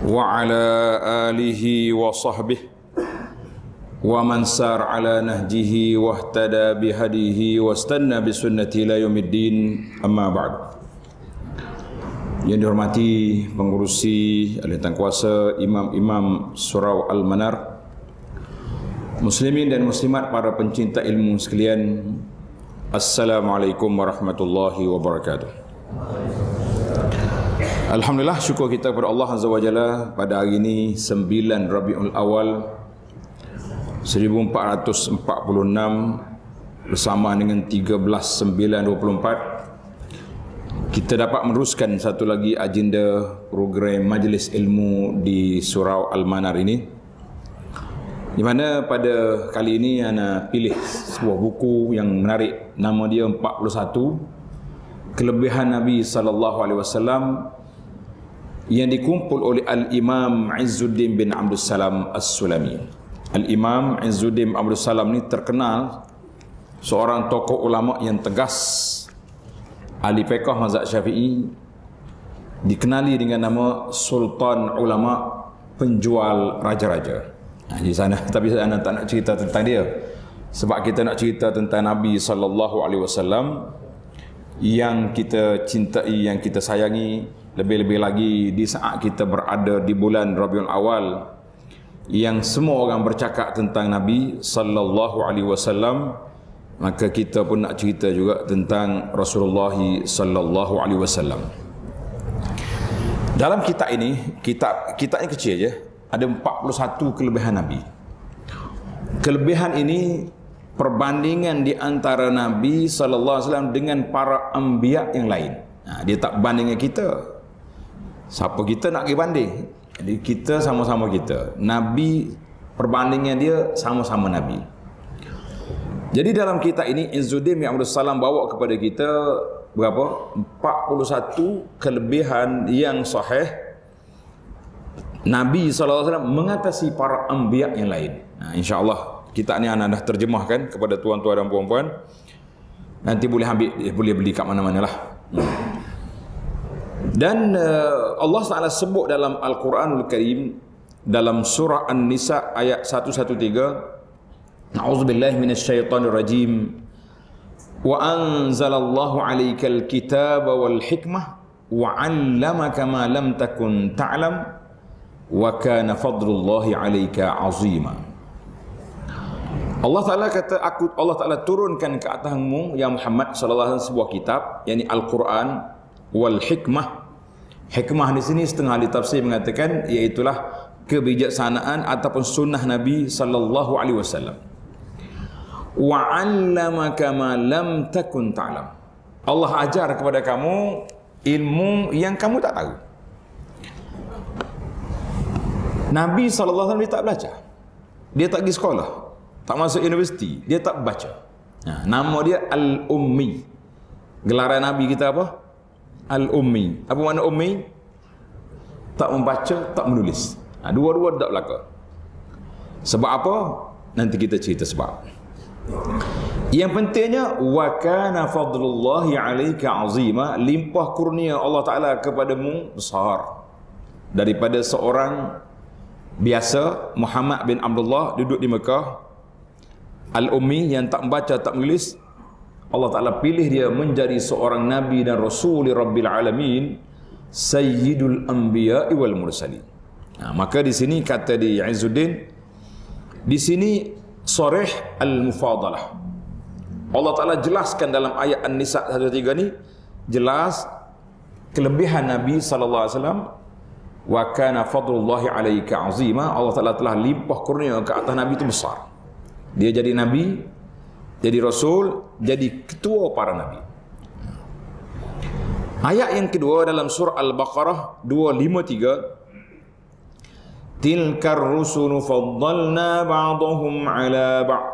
وعلى آله وصحبه ومن سار على نهجه واهتدى بهديه واستنى بسنته إلى يوم الدين أما بعد Yang dihormati pengurusi Ahli Tan Kuasa Imam-Imam Surau Al-Manar Muslimin dan Muslimat para pencinta ilmu sekalian Assalamualaikum warahmatullahi wabarakatuh Assalamualaikum. Alhamdulillah syukur kita kepada Allah Azza wa Jalla pada hari ini 9 Rabiul Awal 1446 bersama dengan 13924 kita dapat meneruskan satu lagi agenda program Majlis Ilmu di Surau Al-Manar ini di mana pada kali ini ana pilih sebuah buku yang menarik nama dia 41 kelebihan Nabi sallallahu alaihi wasallam yang dikumpul oleh Al-Imam Izzuddin bin Abdul Salam As-Sulami. Al-Imam Izzuddin Abdul Salam ni terkenal seorang tokoh ulama yang tegas ahli fiqh mazhab Syafi'i dikenali dengan nama Sultan Ulama penjual raja-raja. Nah, di sana tapi saya tak nak cerita tentang dia. Sebab kita nak cerita tentang Nabi sallallahu alaihi wasallam yang kita cintai, yang kita sayangi, lebih-lebih lagi di saat kita berada di bulan Rabiul Awal yang semua orang bercakap tentang Nabi sallallahu alaihi wasallam maka kita pun nak cerita juga tentang Rasulullah sallallahu alaihi wasallam. Dalam kitab ini, kitab kitab kecil je, ada 41 kelebihan Nabi. Kelebihan ini perbandingan di antara Nabi sallallahu alaihi wasallam dengan para anbiya yang lain. Nah, dia tak banding kita. Siapa kita nak pergi banding? Jadi kita sama-sama kita. Nabi perbandingnya dia sama-sama Nabi. Jadi dalam kitab ini Izzuddin Ibn Salam bawa kepada kita berapa? 41 kelebihan yang sahih Nabi SAW mengatasi para anbiya yang lain. Nah, Allah kita ni anak dah terjemahkan kepada tuan-tuan dan puan-puan. Nanti boleh ambil, boleh beli kat mana-mana lah. Hmm. Dan uh, Allah Taala sebut dalam Al-Quranul Karim dalam surah An-Nisa ayat 113 A'udzu billahi minasyaitonir rajim wa alaihi 'alaikal Kitab wal hikmah wa 'allamaka ma lam takun ta'lam wa kana fadlullahi alaihi 'azima Allah Taala kata aku Allah Taala turunkan ke atasmu ya Muhammad sallallahu alaihi wasallam sebuah kitab yakni Al-Quran wal hikmah. Hikmah di sini setengah ahli tafsir mengatakan iaitulah kebijaksanaan ataupun sunnah Nabi sallallahu alaihi wasallam. Wa allama kama lam takun ta'lam. Allah ajar kepada kamu ilmu yang kamu tak tahu. Nabi sallallahu alaihi wasallam tak belajar. Dia tak pergi sekolah. Tak masuk universiti, dia tak baca. Nah, nama dia Al-Ummi. Gelaran Nabi kita apa? al-ummi. Apa makna ummi? Tak membaca, tak menulis. Ha, dua-dua tak berlaku. Sebab apa? Nanti kita cerita sebab. Yang pentingnya wa kana fadlullahi alayka azima limpah kurnia Allah Taala kepadamu besar daripada seorang biasa Muhammad bin Abdullah duduk di Mekah al-ummi yang tak membaca tak menulis Allah Ta'ala pilih dia menjadi seorang Nabi dan Rasul Rabbil Alamin Sayyidul Anbiya wal Mursalin nah, ha, maka di sini kata di ya Izzuddin di sini soreh Al-Mufadalah Allah Ta'ala jelaskan dalam ayat An-Nisa 13 ini jelas kelebihan Nabi SAW wa kana fadlullahi alaihi azima Allah Ta'ala telah limpah kurnia ke atas Nabi itu besar dia jadi Nabi jadi rasul jadi ketua para nabi ayat yang kedua dalam surah al-baqarah 253 tilkar rusulu faddalna ba'dahum ala ba'd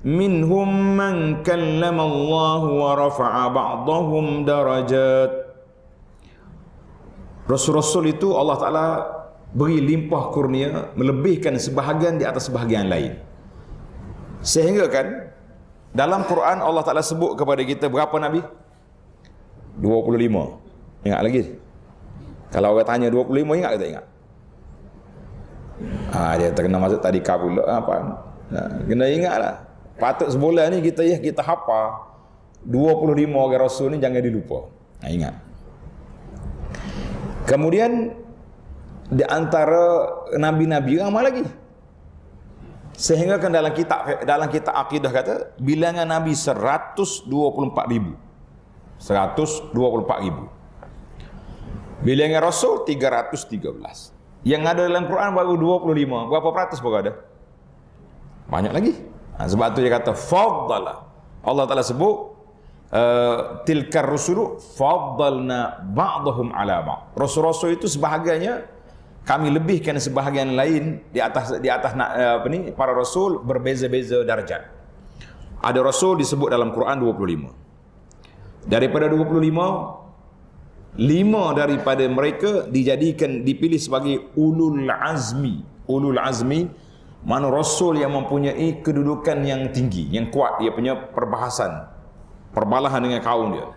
minhum man kallama Allah wa rafa'a ba'dahum darajat Rasul-rasul itu Allah Taala beri limpah kurnia melebihkan sebahagian di atas sebahagian lain. Sehingga kan dalam Quran Allah Taala sebut kepada kita berapa nabi? 25. Ingat lagi? Kalau orang tanya 25 ingat ke tak ingat? Ah ha, dia terkena masuk tadi kabul ah, apa? Ha, kena lah. Patut sebulan ni kita ya kita hafal 25 orang rasul ni jangan dilupa. Ha, ingat. Kemudian di antara nabi-nabi ramai lagi. Sehingga kan dalam kitab dalam kitab akidah kata bilangan nabi 124 ribu. 124 ribu. Bilangan rasul 313. Yang ada dalam Quran baru 25. Berapa peratus baru ada? Banyak lagi. Ha, sebab tu dia kata faddala. Allah Taala sebut uh, tilkar rusulu faddalna ba'dahum ala ba'd. Rasul-rasul itu sebahagiannya kami lebihkan sebahagian lain di atas di atas eh, apa ni para rasul berbeza-beza darjat. Ada rasul disebut dalam Quran 25. Daripada 25 5 daripada mereka dijadikan dipilih sebagai ulul azmi. Ulul azmi mana rasul yang mempunyai kedudukan yang tinggi, yang kuat dia punya perbahasan, perbalahan dengan kaum dia.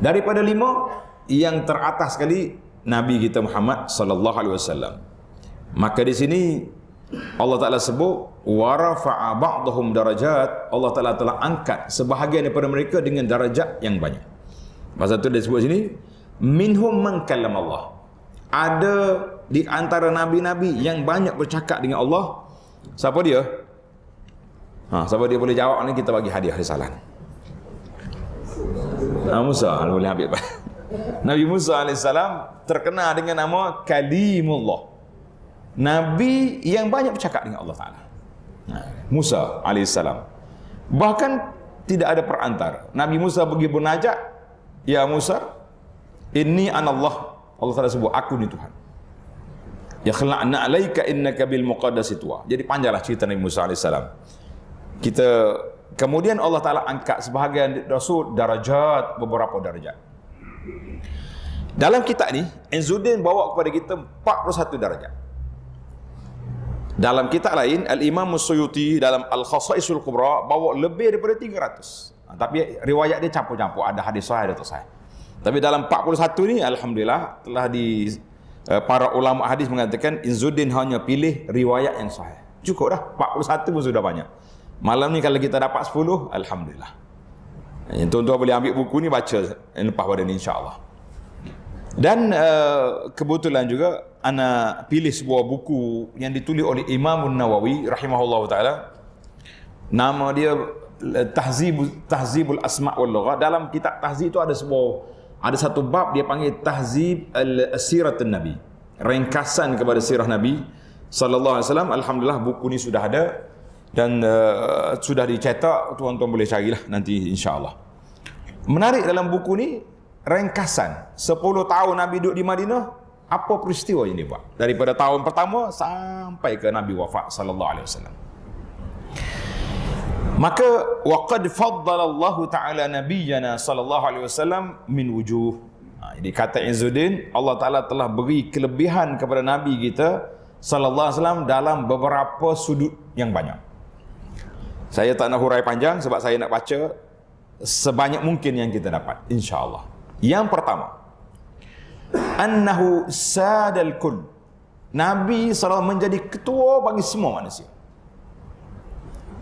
Daripada 5 yang teratas sekali Nabi kita Muhammad sallallahu alaihi wasallam. Maka di sini Allah Taala sebut warafa'a ba'dhum darajat. Allah Taala telah angkat sebahagian daripada mereka dengan darajat yang banyak. Masa tu dia sebut sini minhum man kallam Allah. Ada di antara nabi-nabi yang banyak bercakap dengan Allah. Siapa dia? Ha, siapa dia boleh jawab ni kita bagi hadiah risalah. Ha, Musa, Al-Mulia Habib. Nabi Musa AS terkenal dengan nama Kalimullah. Nabi yang banyak bercakap dengan Allah Ta'ala. Ha, Musa AS. Bahkan tidak ada perantar. Nabi Musa pergi bernajak. Ya Musa, ini anallah. Allah Ta'ala sebut, aku ni Tuhan. Ya khla'na alaika innaka bil muqaddasi tuwa. Jadi panjalah cerita Nabi Musa AS. Kita kemudian Allah Ta'ala angkat sebahagian rasul darajat, beberapa darajat. Dalam kitab ni, Izzuddin bawa kepada kita 41 darjah. Dalam kitab lain, Al-Imam Musuyuti dalam Al-Khasaisul Kubra bawa lebih daripada 300. Ha, tapi riwayat dia campur-campur. Ada hadis sahih, ada tak sahih. Tapi dalam 41 ni, Alhamdulillah, telah di eh, para ulama hadis mengatakan Izzuddin hanya pilih riwayat yang sahih. Cukup dah. 41 pun sudah banyak. Malam ni kalau kita dapat 10, Alhamdulillah. Tuan-tuan boleh ambil buku ni baca lepas pada ni insyaAllah. Dan uh, kebetulan juga ana pilih sebuah buku yang ditulis oleh Imam Nawawi rahimahullah taala. Nama dia eh, Tahzib Tahzibul Asma' wal Lughah. Dalam kitab Tahzib itu ada sebuah ada satu bab dia panggil Tahzib al-Sirah Nabi. Ringkasan kepada sirah Nabi sallallahu alaihi wasallam. Alhamdulillah buku ni sudah ada dan uh, sudah dicetak tuan-tuan boleh carilah nanti insyaallah. Menarik dalam buku ni ringkasan 10 tahun Nabi duduk di Madinah apa peristiwa yang dia buat daripada tahun pertama sampai ke Nabi wafat sallallahu alaihi wasallam. Maka waqad faddala Allah taala nabiyyana sallallahu alaihi wasallam min wujuh. Ha, jadi kata Izuddin Allah taala telah beri kelebihan kepada nabi kita sallallahu alaihi wasallam dalam beberapa sudut yang banyak. Saya tak nak hurai panjang sebab saya nak baca sebanyak mungkin yang kita dapat insya-Allah. Yang pertama, annahu sadal kull. Nabi SAW menjadi ketua bagi semua manusia.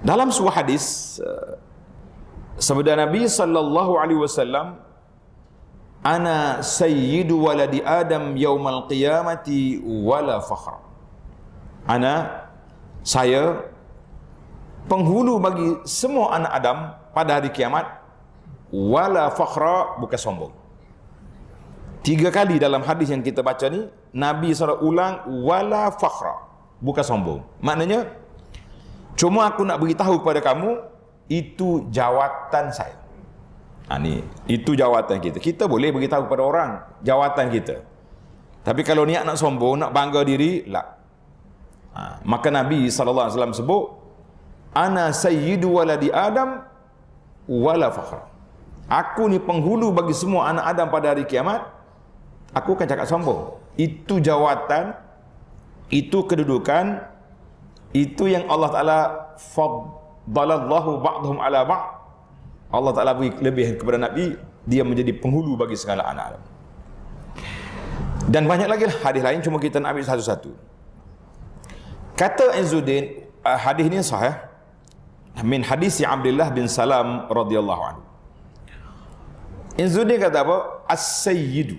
Dalam sebuah hadis eh, sabda Nabi sallallahu alaihi wasallam ana sayyidu waladi adam yaumal qiyamati wala fakhra ana saya penghulu bagi semua anak Adam pada hari kiamat wala fakhra bukan sombong. Tiga kali dalam hadis yang kita baca ni Nabi SAW ulang wala fakhra bukan sombong. Maknanya cuma aku nak beritahu kepada kamu itu jawatan saya. Ha, ni, itu jawatan kita. Kita boleh beritahu kepada orang jawatan kita. Tapi kalau niat nak sombong, nak bangga diri, lah. Ha, maka Nabi SAW sebut, ana sayyidu waladi adam wala fakhra aku ni penghulu bagi semua anak adam pada hari kiamat aku akan cakap sombong itu jawatan itu kedudukan itu yang Allah Taala fadallahu ba'dhum ala ba'd Allah Taala beri lebih kepada nabi dia menjadi penghulu bagi segala anak adam dan banyak lagi lah hadis lain cuma kita nak ambil satu-satu kata Izuddin ah, hadis ini sahih min hadisi Abdullah bin Salam radhiyallahu anhu. Inzuni kata apa? As-sayyidu.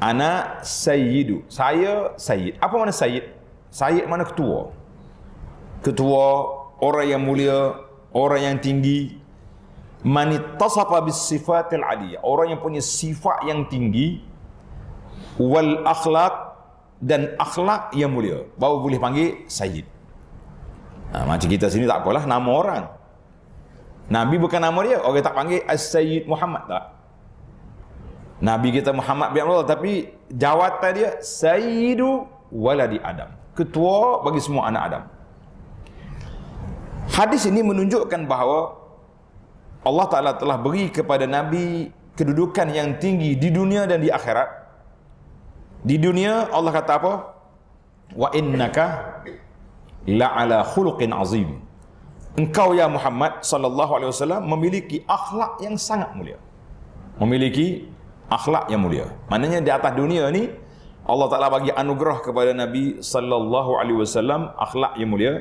Ana sayyidu. Saya sayyid. Apa mana sayyid? Sayyid mana ketua? Ketua orang yang mulia, orang yang tinggi. Man ittasafa bis sifatil aliyah. Orang yang punya sifat yang tinggi wal akhlaq dan akhlak yang mulia. Baru boleh panggil sayyid. Ha, macam kita sini tak apalah nama orang. Nabi bukan nama dia. Orang tak panggil As-Sayyid Muhammad tak? Nabi kita Muhammad bin Allah. tapi jawatan dia Sayyidu Waladi Adam. Ketua bagi semua anak Adam. Hadis ini menunjukkan bahawa Allah Ta'ala telah beri kepada Nabi kedudukan yang tinggi di dunia dan di akhirat. Di dunia Allah kata apa? Wa innaka la ala khuluqin azim engkau ya Muhammad sallallahu alaihi wasallam memiliki akhlak yang sangat mulia memiliki akhlak yang mulia maknanya di atas dunia ni Allah Taala bagi anugerah kepada Nabi sallallahu alaihi wasallam akhlak yang mulia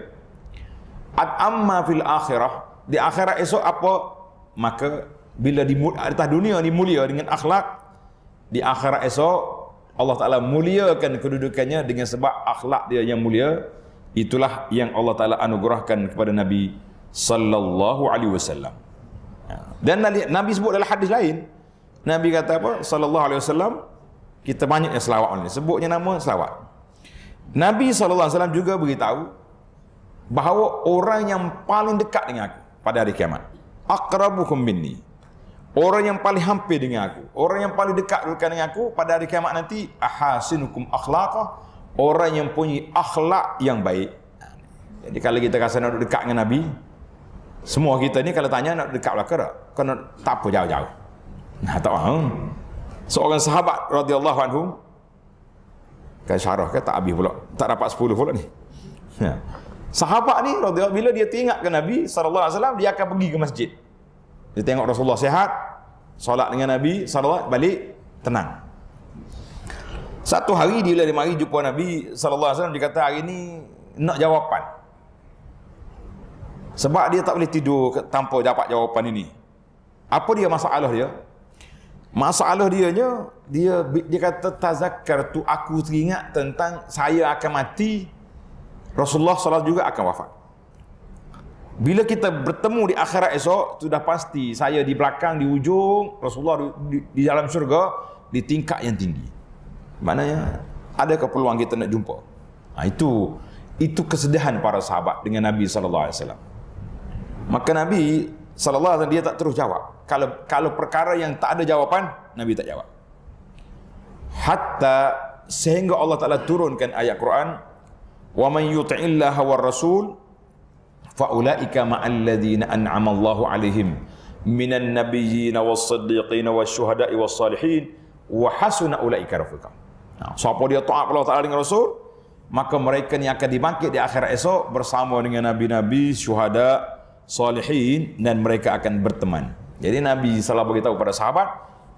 at amma fil akhirah di akhirat esok apa maka bila di atas dunia ni mulia dengan akhlak di akhirat esok Allah Taala muliakan kedudukannya dengan sebab akhlak dia yang mulia itulah yang Allah Taala anugerahkan kepada Nabi sallallahu alaihi wasallam. Ya. Dan Nabi sebut dalam hadis lain, Nabi kata apa? Sallallahu alaihi wasallam kita banyak yang selawat ini. Sebutnya nama selawat. Nabi sallallahu alaihi wasallam juga beritahu bahawa orang yang paling dekat dengan aku pada hari kiamat. Aqrabukum minni. Orang yang paling hampir dengan aku, orang yang paling dekat dengan aku pada hari kiamat nanti ahasinukum akhlaqah orang yang punya akhlak yang baik. Jadi kalau kita rasa nak dekat dengan Nabi, semua kita ni kalau tanya nak dekat belakang ke tak? tak apa jauh-jauh. Nah, tak tahu. Seorang sahabat radhiyallahu anhu kan syarah ke tak habis pula. Tak dapat 10 pula ni. Ya. Sahabat ni radhiyallahu bila dia tengok ke Nabi sallallahu alaihi wasallam dia akan pergi ke masjid. Dia tengok Rasulullah sihat, solat dengan Nabi sallallahu balik tenang. Satu hari dia dia mari jumpa Nabi saw. alaihi dia kata hari ni nak jawapan. Sebab dia tak boleh tidur tanpa dapat jawapan ini. Apa dia masalah dia? Masalah dia nya dia dia kata tazakkar tu aku teringat tentang saya akan mati Rasulullah SAW juga akan wafat. Bila kita bertemu di akhirat esok, sudah pasti saya di belakang, di ujung, Rasulullah di, di, di dalam syurga, di tingkat yang tinggi maknanya ada keperluan kita nak jumpa. Ha, itu itu kesedihan para sahabat dengan Nabi sallallahu alaihi wasallam. Maka Nabi sallallahu alaihi wasallam dia tak terus jawab. Kalau kalau perkara yang tak ada jawapan, Nabi tak jawab. Hatta sehingga Allah Taala turunkan ayat Quran, "Wa man yuti'illaha war rasul fa ulaika ma'al ladzina an'ama Allahu 'alaihim minan nabiyyin was-siddiqin wash-shuhada'i was-salihin wa hasuna ulaika rafiqan." Siapa dia taat kepada Allah Ta'ala dengan Rasul Maka mereka yang akan dibangkit di akhir esok Bersama dengan Nabi-Nabi, Syuhada, Salihin Dan mereka akan berteman Jadi Nabi SAW beritahu kepada sahabat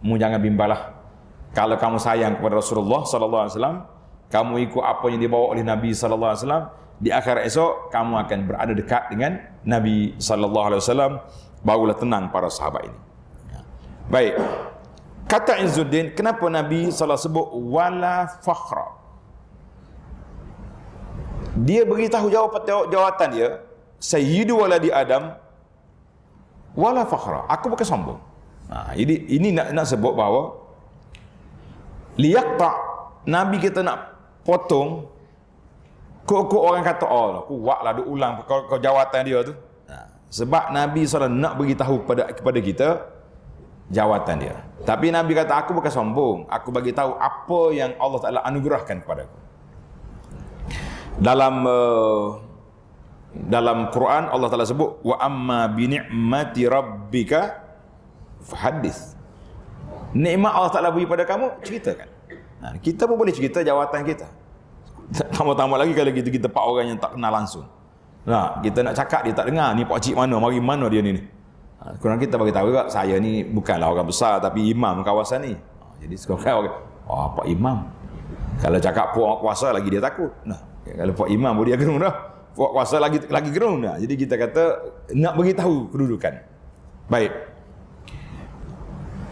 Mu jangan bimbalah Kalau kamu sayang kepada Rasulullah Sallallahu Alaihi Wasallam, Kamu ikut apa yang dibawa oleh Nabi Sallallahu Alaihi Wasallam Di akhir esok Kamu akan berada dekat dengan Nabi Sallallahu Alaihi SAW Barulah tenang para sahabat ini Baik Kata Izzuddin, kenapa Nabi salah sebut wala fakhra? Dia beritahu jawapan jawatan dia, sayyidu waladi Adam wala fakhra. Aku bukan sombong. Ha, jadi ini nak nak sebut bahawa tak Nabi kita nak potong kok orang kata oh aku buatlah lah, ulang kau, jawatan dia tu. Ha, sebab Nabi salah nak beritahu kepada kepada kita jawatan dia. Tapi Nabi kata aku bukan sombong. Aku bagi tahu apa yang Allah Taala anugerahkan kepada aku. Dalam uh, dalam Quran Allah Taala sebut wa amma bi ni'mati rabbika fahaddis. Nikmat Allah Taala beri pada kamu ceritakan. Nah, kita pun boleh cerita jawatan kita. Tambah-tambah lagi kalau kita kita pak orang yang tak kenal langsung. Nah, kita nak cakap dia tak dengar. Ni pak cik mana? Mari mana dia ni? Ha, kurang kita bagi tahu juga saya ni bukanlah orang besar tapi imam kawasan ni. Ha, jadi sekarang orang oh, apa imam? Kalau cakap puak kuasa lagi dia takut. Nah, kalau puak imam boleh dia gerung dah. Puak kuasa lagi lagi gerung dah. Jadi kita kata nak bagi tahu kedudukan. Baik.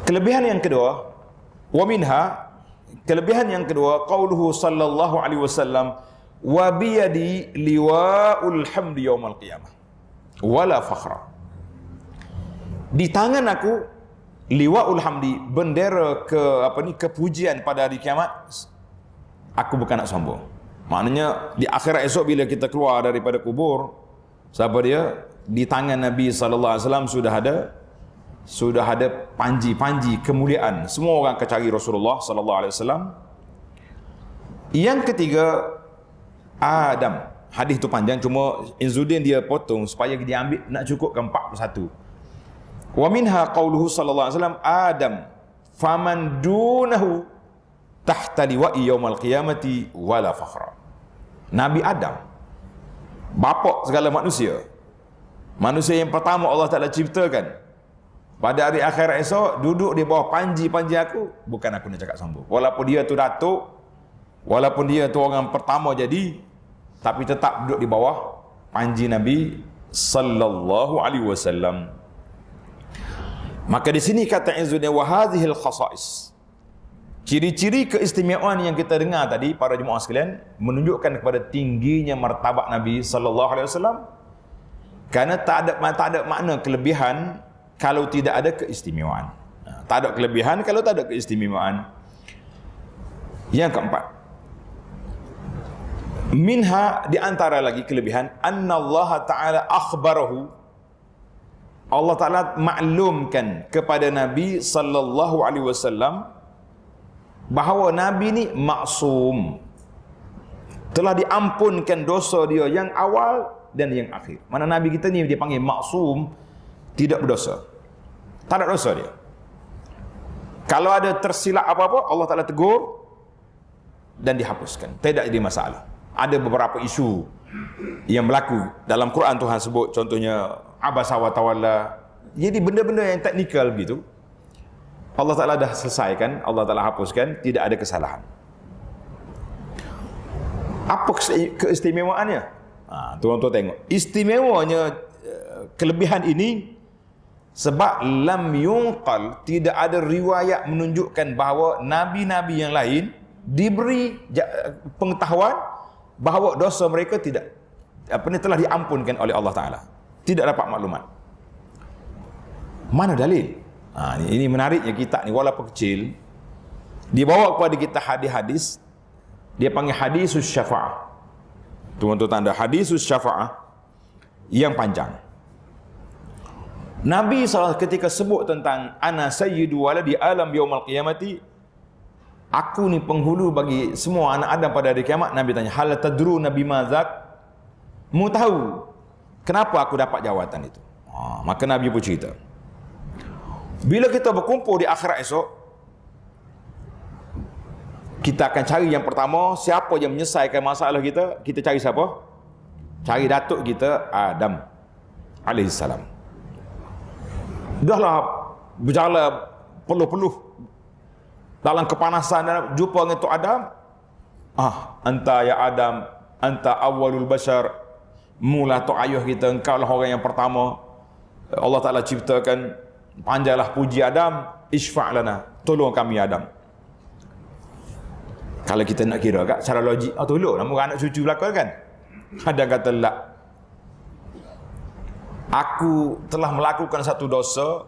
Kelebihan yang kedua wa minha kelebihan yang kedua qauluhu sallallahu alaihi wasallam wa biyadi liwaul hamdi yaumil qiyamah wala fakhra di tangan aku liwa hamdi bendera ke apa ni kepujian pada hari kiamat aku bukan nak sombong maknanya di akhirat esok bila kita keluar daripada kubur siapa dia di tangan nabi sallallahu alaihi wasallam sudah ada sudah ada panji-panji kemuliaan semua orang akan cari rasulullah sallallahu alaihi wasallam yang ketiga Adam hadis tu panjang cuma Inzudin dia potong supaya dia ambil nak cukupkan 41 Wa minha qawluhu sallallahu alaihi wasallam Adam faman dunahu tahta liwa'i yaumal qiyamati wala fakhra. Nabi Adam bapak segala manusia. Manusia yang pertama Allah Taala ciptakan. Pada hari akhir esok duduk di bawah panji-panji aku bukan aku nak cakap sambung. Walaupun dia tu datuk, walaupun dia tu orang pertama jadi tapi tetap duduk di bawah panji Nabi sallallahu alaihi wasallam. Maka di sini kata Izzuddin wa hadhil khasa'is. Ciri-ciri keistimewaan yang kita dengar tadi para jemaah sekalian menunjukkan kepada tingginya martabat Nabi sallallahu alaihi wasallam. Karena tak ada tak ada makna kelebihan kalau tidak ada keistimewaan. Ha, tak ada kelebihan kalau tak ada keistimewaan. Yang keempat. Minha di antara lagi kelebihan annallaha ta'ala akhbarahu Allah Taala maklumkan kepada Nabi sallallahu alaihi wasallam bahawa Nabi ni maksum telah diampunkan dosa dia yang awal dan yang akhir. Mana Nabi kita ni dipanggil maksum tidak berdosa. Tak ada dosa dia. Kalau ada tersilap apa-apa Allah Taala tegur dan dihapuskan. Tidak jadi masalah. Ada beberapa isu yang berlaku dalam Quran Tuhan sebut contohnya abasa wa tawalla. Jadi benda-benda yang teknikal begitu Allah Taala dah selesaikan, Allah Taala hapuskan, tidak ada kesalahan. Apa keistimewaannya? Ha, tuan-tuan tengok. Istimewanya eh, kelebihan ini sebab lam yunqal tidak ada riwayat menunjukkan bahawa nabi-nabi yang lain diberi pengetahuan bahawa dosa mereka tidak apa ni telah diampunkan oleh Allah Taala tidak dapat maklumat. Mana dalil? Ha, ini menariknya kita ni walaupun kecil dia bawa kepada kita hadis-hadis dia panggil hadisus syafa'ah. tuan tanda hadisus syafa'ah yang panjang. Nabi SAW ketika sebut tentang ana sayyidu waladi alam yaumil qiyamati aku ni penghulu bagi semua anak Adam pada hari kiamat Nabi tanya hal tadru nabi mazak mu tahu kenapa aku dapat jawatan itu ha, maka Nabi pun cerita bila kita berkumpul di akhirat esok kita akan cari yang pertama siapa yang menyelesaikan masalah kita kita cari siapa cari datuk kita Adam alaihissalam dahlah berjalan peluh-peluh dalam kepanasan dan jumpa dengan Tok Adam ah anta ya Adam anta awalul bashar Mula tok ayuh kita engkau lah orang yang pertama Allah Taala ciptakan panjalah puji Adam isfa lana tolong kami Adam kalau kita nak kira agak, secara logik oh, tolong nama anak cucu berlaku kan ada kata lah aku telah melakukan satu dosa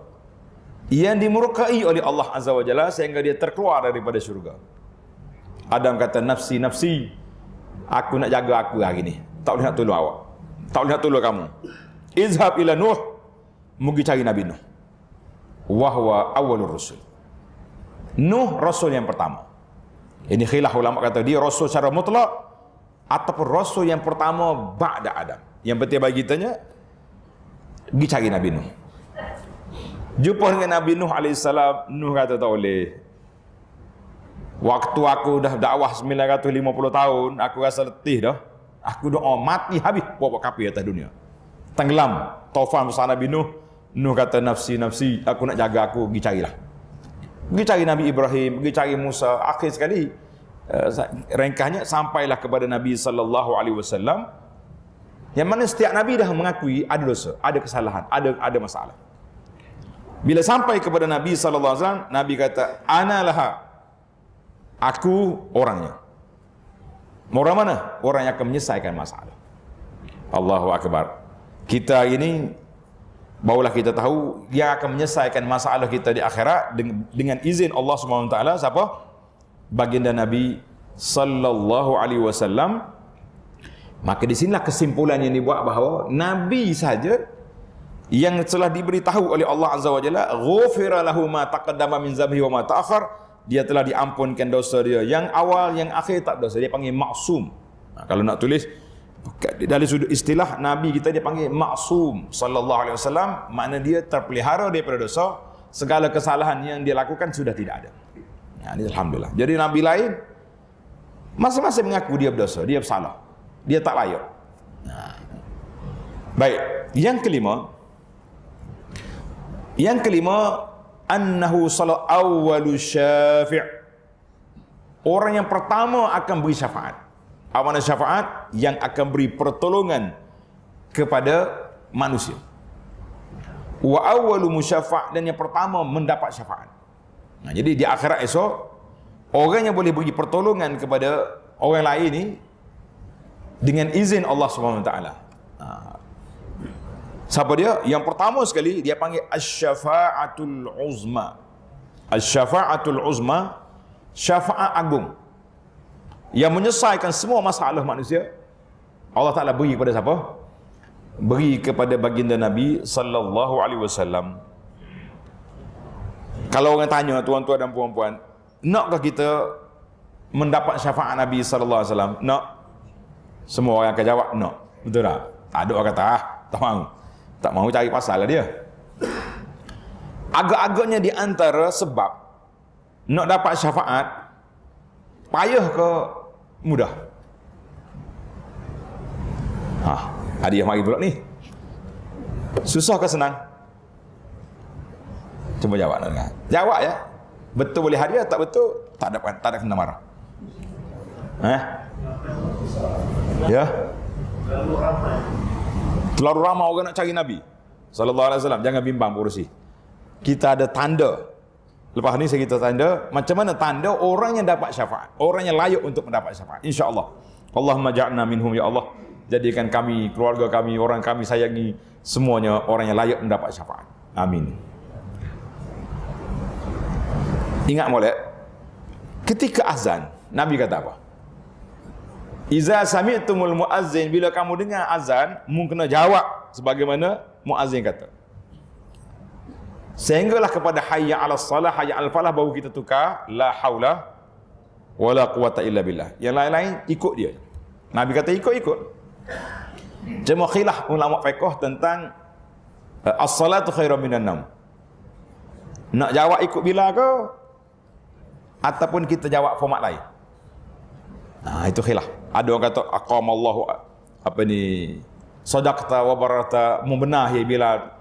yang dimurkai oleh Allah Azza wa Jalla sehingga dia terkeluar daripada syurga Adam kata nafsi nafsi aku nak jaga aku hari ni tak boleh nak tolong awak tak boleh tolong kamu. Izhab ila Nuh. Mugi cari Nabi Nuh. Wahwa awalur rasul. Nuh rasul yang pertama. Ini khilaf ulama kata dia rasul secara mutlak ataupun rasul yang pertama ba'da Adam. Yang penting bagi kita pergi cari Nabi Nuh. Jumpa dengan Nabi Nuh AS, Nuh kata tak boleh. Waktu aku dah dakwah 950 tahun, aku rasa letih dah. Aku doa mati habis buat kapi atas dunia. Tenggelam. Taufan bersama Nabi Nuh. Nuh kata nafsi, nafsi. Aku nak jaga aku. Pergi carilah. Pergi cari Nabi Ibrahim. Pergi cari Musa. Akhir sekali. Eh, rengkahnya sampailah kepada Nabi Sallallahu Alaihi Wasallam. Yang mana setiap Nabi dah mengakui ada dosa. Ada kesalahan. Ada ada masalah. Bila sampai kepada Nabi Sallallahu Alaihi Wasallam. Nabi kata. lah Aku orangnya. Orang mana? Orang yang akan menyelesaikan masalah. Allahu Akbar. Kita ini Barulah kita tahu dia akan menyelesaikan masalah kita di akhirat dengan izin Allah Subhanahu Taala siapa? Baginda Nabi sallallahu alaihi wasallam. Maka di sinilah kesimpulan yang dibuat bahawa nabi saja yang telah diberitahu oleh Allah Azza wa Jalla, "Ghufira lahu ma taqaddama min zamhi wa ma ta'akhkhar." dia telah diampunkan dosa dia yang awal yang akhir tak dosa dia panggil maksum nah, ha, kalau nak tulis dari sudut istilah nabi kita dia panggil maksum sallallahu alaihi wasallam makna dia terpelihara daripada dosa segala kesalahan yang dia lakukan sudah tidak ada ya, ini alhamdulillah jadi nabi lain masing-masing mengaku dia berdosa dia bersalah dia tak layak nah. Ha. baik yang kelima yang kelima annahu salat awwalu syafi' orang yang pertama akan beri syafaat apa syafaat yang akan beri pertolongan kepada manusia wa awwalu musyafa' dan yang pertama mendapat syafaat nah, jadi di akhirat esok orang yang boleh beri pertolongan kepada orang lain ini dengan izin Allah Subhanahu Wa Taala Siapa dia? Yang pertama sekali dia panggil Asy-Syafa'atul Uzma. Asy-Syafa'atul Uzma syafa'at agung. Yang menyelesaikan semua masalah manusia. Allah Taala beri kepada siapa? Beri kepada baginda Nabi sallallahu alaihi wasallam. Kalau orang tanya tuan-tuan dan puan-puan, nakkah kita mendapat syafaat Nabi sallallahu alaihi wasallam? Nak. Semua orang akan jawab nak. Betul tak? Tak ada orang kata ah, tak mahu. Tak mahu cari pasal lah dia. Agak-agaknya di antara sebab nak dapat syafaat payah ke mudah? Ha, ada yang mari pula ni. Susah ke senang? Cuba jawab nak dengar. Jawab ya. Betul boleh hadiah tak betul tak ada tak ada kena marah. Ha? Ya. Terlalu ramai orang nak cari Nabi. Sallallahu alaihi wasallam jangan bimbang berusi. Kita ada tanda. Lepas ni saya kita tanda, macam mana tanda orang yang dapat syafaat, orang yang layak untuk mendapat syafaat. Insyaallah, Allahumma ja'na minhum ya Allah. Jadikan kami, keluarga kami, orang kami sayangi semuanya orang yang layak mendapat syafaat. Amin. Ingat molek, ketika azan, Nabi kata apa? Iza sami'tumul muazzin bila kamu dengar azan, mu kena jawab sebagaimana muazzin kata. Sehinggalah kepada hayya 'alas salah, hayya 'al falah baru kita tukar la haula wala quwata illa billah. Yang lain-lain ikut dia. Nabi kata ikut-ikut. Jema khilah ulama fiqh tentang eh, as-salatu khairu minan naum. Nak jawab ikut bila ke? Ataupun kita jawab format lain. Nah, itu khilaf ada orang kata Allah apa ni sadaqta wa barata membenahi bila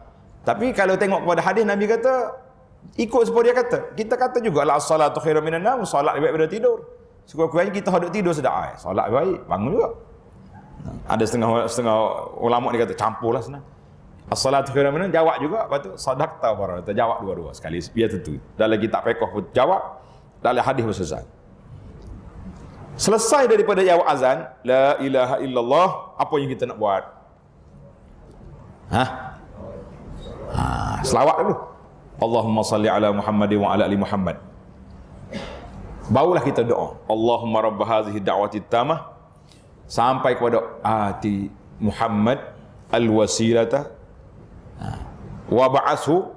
tapi kalau tengok kepada hadis nabi kata ikut seperti dia kata kita kata juga la salatu khairu minan naum solat lebih daripada tidur sekurang-kurangnya kita hendak tidur sedar ah, solat lebih baik bangun juga ada setengah setengah ulama ni kata campurlah senang Assalatu khairan minan jawab juga lepas tu sadaqta wa barata jawab dua-dua sekali biar tentu dalam kitab fiqh pun jawab dalam hadis bersesat. Selesai daripada jawab azan, la ilaha illallah, apa yang kita nak buat? Hah? Ha, selawat dulu. Allahumma salli ala Muhammad wa ala ali Muhammad. Barulah kita doa. Allahumma rabb hadhihi da'wati tamah sampai kepada ati Muhammad al-wasilata ha. wa ba'athu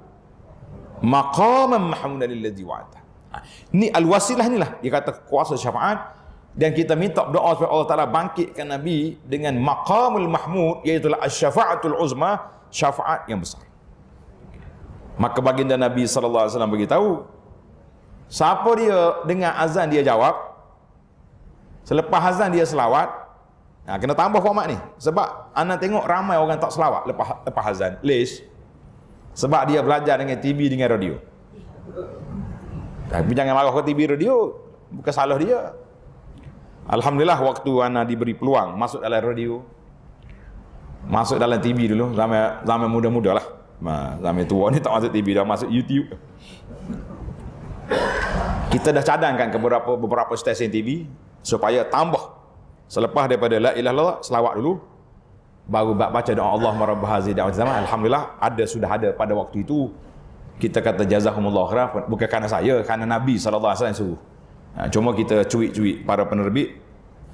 maqaman mahmudan alladhi wa'ata. Ha. Ni al-wasilah inilah dia kata kuasa syafaat dan kita minta doa supaya Allah Taala bangkitkan nabi dengan maqamul mahmud iaitu asy-syafa'atul uzma syafaat yang besar maka baginda nabi sallallahu alaihi wasallam beritahu siapa dia dengan azan dia jawab selepas azan dia selawat nah, kena tambah format ni sebab anda tengok ramai orang tak selawat lepas lepas azan les sebab dia belajar dengan TV dengan radio tapi jangan marah ke TV radio bukan salah dia Alhamdulillah waktu ana diberi peluang masuk dalam radio masuk dalam TV dulu zaman zaman muda-muda lah zaman tua ni tak masuk TV dah masuk YouTube kita dah cadangkan ke beberapa, beberapa stesen TV supaya tambah selepas daripada la ilah lah selawat dulu baru baca doa Allah marabah hazid Alhamdulillah ada sudah ada pada waktu itu kita kata jazakumullah khairan bukan kerana saya kerana Nabi SAW suruh Ha, cuma kita cuik-cuik para penerbit,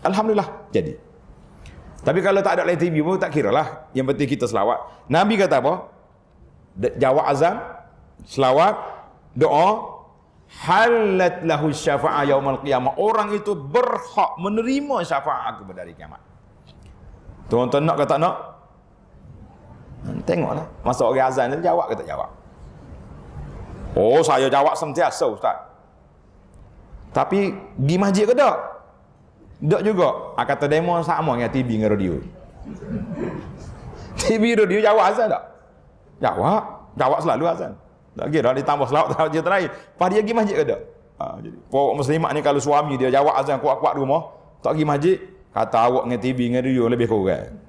Alhamdulillah jadi. Tapi kalau tak ada live TV pun tak kira lah. Yang penting kita selawat. Nabi kata apa? Jawab azam, selawat, doa, halat lahu syafa'ah yaumal qiyamah. Orang itu berhak menerima syafa'ah aku pada hari kiamat. Tuan-tuan nak ke tak nak? Hmm, tengoklah. Masa orang azan dia jawab ke tak jawab? Oh, saya jawab sentiasa Ustaz. Tapi pergi masjid ke tak? Tak juga. Ah kata demo sama dengan TV dengan radio. TV radio jawab azan tak? Jawab. Jawab selalu asal. Tak kira ditambah selawat terakhir terakhir. Pas dia pergi masjid ke tak? Ah jadi puak muslimat ni kalau suami dia jawab azan kuat-kuat rumah, tak pergi masjid, kata awak dengan TV dengan radio lebih kurang.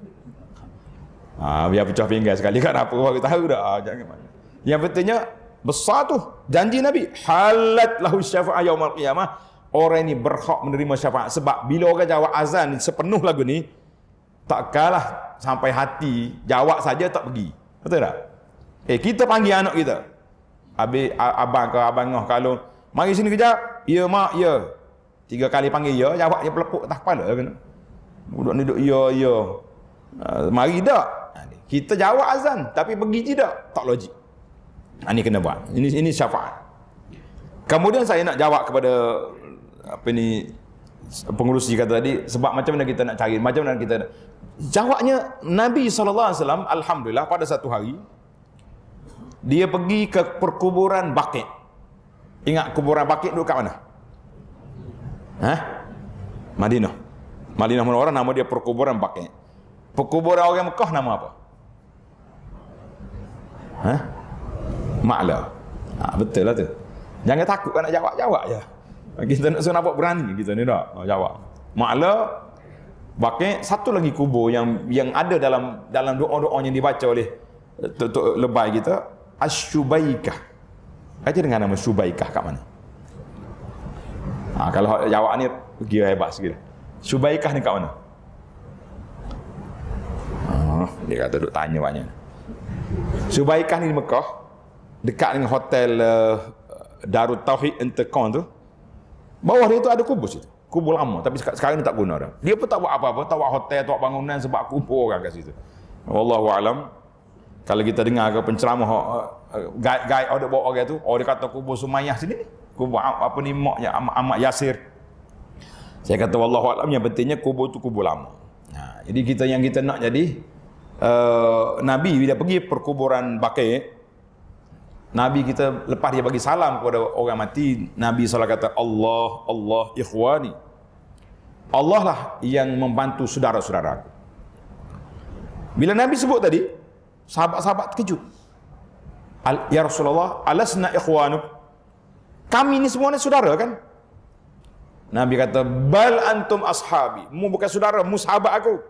Ah biar pecah pinggan sekali kan Kita orang tahu dah. Ah, Yang pentingnya besar tu janji Nabi halat lahu syafa'ah yaumul qiyamah orang ini berhak menerima syafaat sebab bila orang jawab azan sepenuh lagu ni tak kalah sampai hati jawab saja tak pergi betul tak eh kita panggil anak kita habis abang ke abang ngah kalau mari sini kejap ya mak ya tiga kali panggil ya jawab dia pelepuk tak kepala kena duduk ni duk ya ya ah, mari dak kita jawab azan tapi pergi tidak tak logik ini ah, kena buat. Ini ini syafaat. Kemudian saya nak jawab kepada apa ni pengurus dia tadi sebab macam mana kita nak cari macam mana kita nak jawabnya Nabi saw. alhamdulillah pada satu hari dia pergi ke perkuburan Baqi' Ingat kuburan Baqi' tu kat mana? Ha? Madinah. Madinah mana orang nama dia perkuburan Baqi'. Perkuburan orang Mekah nama apa? Ha? Ma'la. Ha, betul lah tu. Jangan takut kan nak jawab, jawab je. Ha, kita nak suruh nampak berani, kita ni tak nak ha, jawab. Ma'la, Bakai satu lagi kubur yang yang ada dalam dalam doa-doa yang dibaca oleh eh, Tok lebay kita Asyubaikah. Kata dengan nama Subaikah kat mana? Ha, kalau jawab ni kira hebat sikit. Subaikah ni kat mana? Ha, dia kata duk tanya banyak. Subaikah ni di Mekah dekat dengan hotel uh, Darut Tauhid Intercon tu bawah dia tu ada kubur situ kubur lama tapi sekarang ni tak guna dah dia pun tak buat apa-apa tak buat hotel tak buat bangunan sebab kubur orang kat situ wallahu alam kalau kita dengar ke penceramah uh, uh guide guide ada bawa orang tu oh kata kubur Sumayyah sini ni kubur apa ni maknya Ahmad Yasir saya kata wallahu alam yang pentingnya kubur tu kubur lama ha, jadi kita yang kita nak jadi uh, nabi bila pergi perkuburan Baqi Nabi kita lepas dia bagi salam kepada orang mati, Nabi SAW kata, Allah, Allah, ikhwani. Allah lah yang membantu saudara-saudara. Bila Nabi sebut tadi, sahabat-sahabat terkejut. Ya Rasulullah, alasna ikhwanu. Kami ni semua ni saudara kan? Nabi kata, bal antum ashabi. Mu bukan saudara, mu sahabat aku.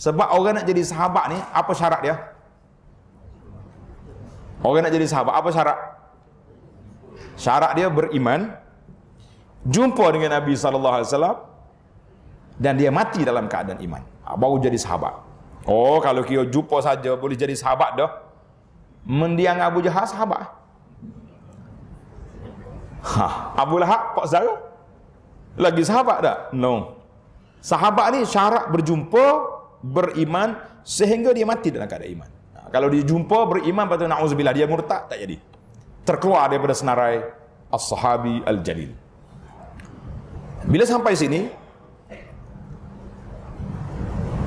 Sebab orang nak jadi sahabat ni, apa syarat dia? Dia Orang nak jadi sahabat, apa syarat? Syarat dia beriman, jumpa dengan Nabi saw dan dia mati dalam keadaan iman. Ha, baru jadi sahabat. Oh, kalau kita jumpa saja boleh jadi sahabat dah. Mendiang Abu Jahal sahabat. Ha, Abu Lahab pak saudara. Lagi sahabat dah. No. Sahabat ni syarat berjumpa, beriman sehingga dia mati dalam keadaan iman. Kalau dia jumpa beriman pada na'udzubillah dia murtad tak jadi. Terkeluar daripada senarai as-sahabi al jadil Bila sampai sini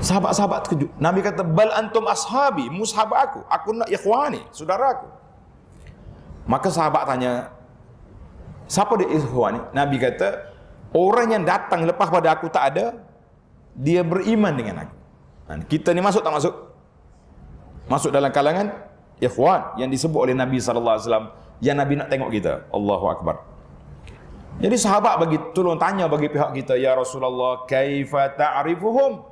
Sahabat-sahabat terkejut. Nabi kata, bal antum ashabi, mushab aku. Aku nak ikhwani, saudara aku. Maka sahabat tanya, siapa dia ikhwani? Nabi kata, orang yang datang lepas pada aku tak ada, dia beriman dengan aku. kita ni masuk tak masuk? masuk dalam kalangan ikhwan yang disebut oleh Nabi sallallahu alaihi wasallam yang Nabi nak tengok kita. Allahu akbar. Jadi sahabat bagi tolong tanya bagi pihak kita ya Rasulullah kaifa ta'rifuhum?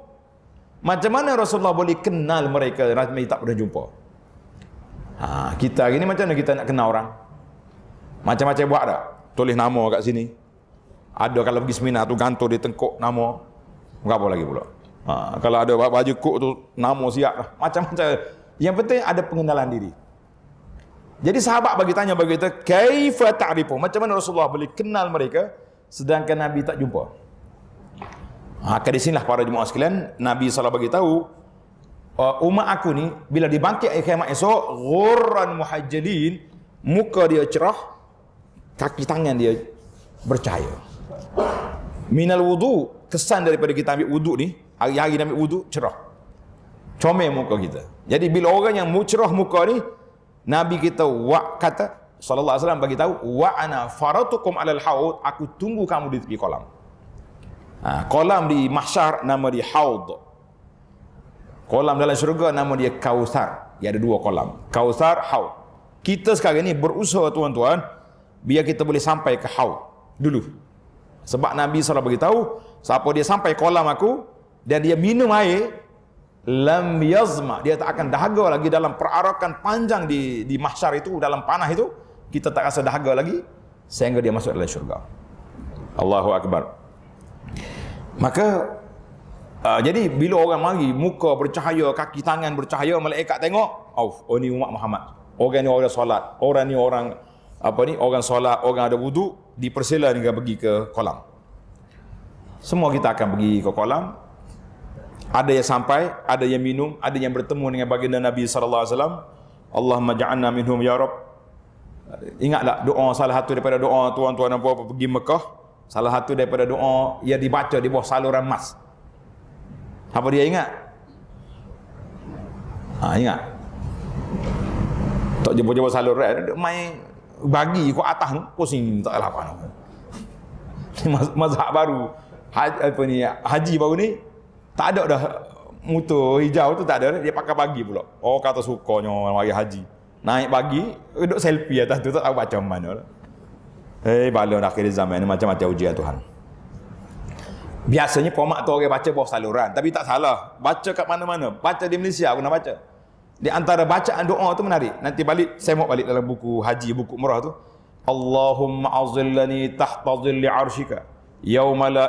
Macam mana Rasulullah boleh kenal mereka rasmi tak pernah jumpa? Ha, kita hari ni macam mana kita nak kenal orang? Macam-macam buat tak? Tulis nama kat sini. Ada kalau pergi seminar tu gantung di tengkuk nama. Apa lagi pula? Ha, kalau ada baju kok tu nama siap lah. Macam-macam. Yang penting ada pengenalan diri. Jadi sahabat bagi tanya bagi kita, kaifa ta'rifu? Macam mana Rasulullah boleh kenal mereka sedangkan Nabi tak jumpa? Ha, kat sinilah para jemaah sekalian, Nabi salah bagi tahu oh, umat aku ni bila dibangkit hari kiamat esok, ghurran muhajjalin, muka dia cerah, kaki tangan dia bercahaya. Minal wudu, kesan daripada kita ambil wudu ni, hari-hari kita ambil wudu cerah comel muka kita. Jadi bila orang yang mucrah muka ni Nabi kita wa kata sallallahu alaihi wasallam bagi tahu wa ana faratukum alal haud aku tunggu kamu di tepi kolam. Ha, kolam di mahsyar nama dia haud. Kolam dalam syurga nama dia kausar. Ia ada dua kolam. Kausar haud. Kita sekarang ini berusaha tuan-tuan biar kita boleh sampai ke haud dulu. Sebab Nabi sallallahu alaihi wasallam bagi tahu siapa dia sampai kolam aku dan dia minum air lam yazma dia tak akan dahaga lagi dalam perarakan panjang di di mahsyar itu dalam panah itu kita tak rasa dahaga lagi sehingga dia masuk dalam syurga Allahu akbar maka uh, jadi bila orang mari muka bercahaya kaki tangan bercahaya malaikat tengok oh oh ni umat Muhammad orang ni orang solat orang ni orang apa ni orang solat orang ada wuduk dipersilakan dengan pergi ke kolam semua kita akan pergi ke kolam ada yang sampai, ada yang minum, ada yang bertemu dengan baginda Nabi sallallahu alaihi wasallam. Allahumma ja'alna minhum ya rab. Ingatlah doa salah satu daripada doa tuan-tuan dan puan-puan pergi Mekah. Salah satu daripada doa yang dibaca di bawah saluran emas. Apa dia ingat? Ha, ingat. Tak jumpa-jumpa saluran, eh? main bagi ke atas pusing tak tahu apa. Mazhab baru. Haji, apa ni? Haji baru ni tak ada dah motor hijau tu tak ada dia pakai bagi pula oh kata sukanya orang bagi haji naik bagi duduk selfie atas tu tak tahu macam mana lah. eh hey, balon akhir zaman ni macam-macam ujian Tuhan biasanya pomak tu orang baca bawah saluran tapi tak salah baca kat mana-mana baca di Malaysia aku nak baca di antara bacaan doa tu menarik nanti balik saya mau balik dalam buku haji buku murah tu Allahumma azillani tahta zilli arshika yawma la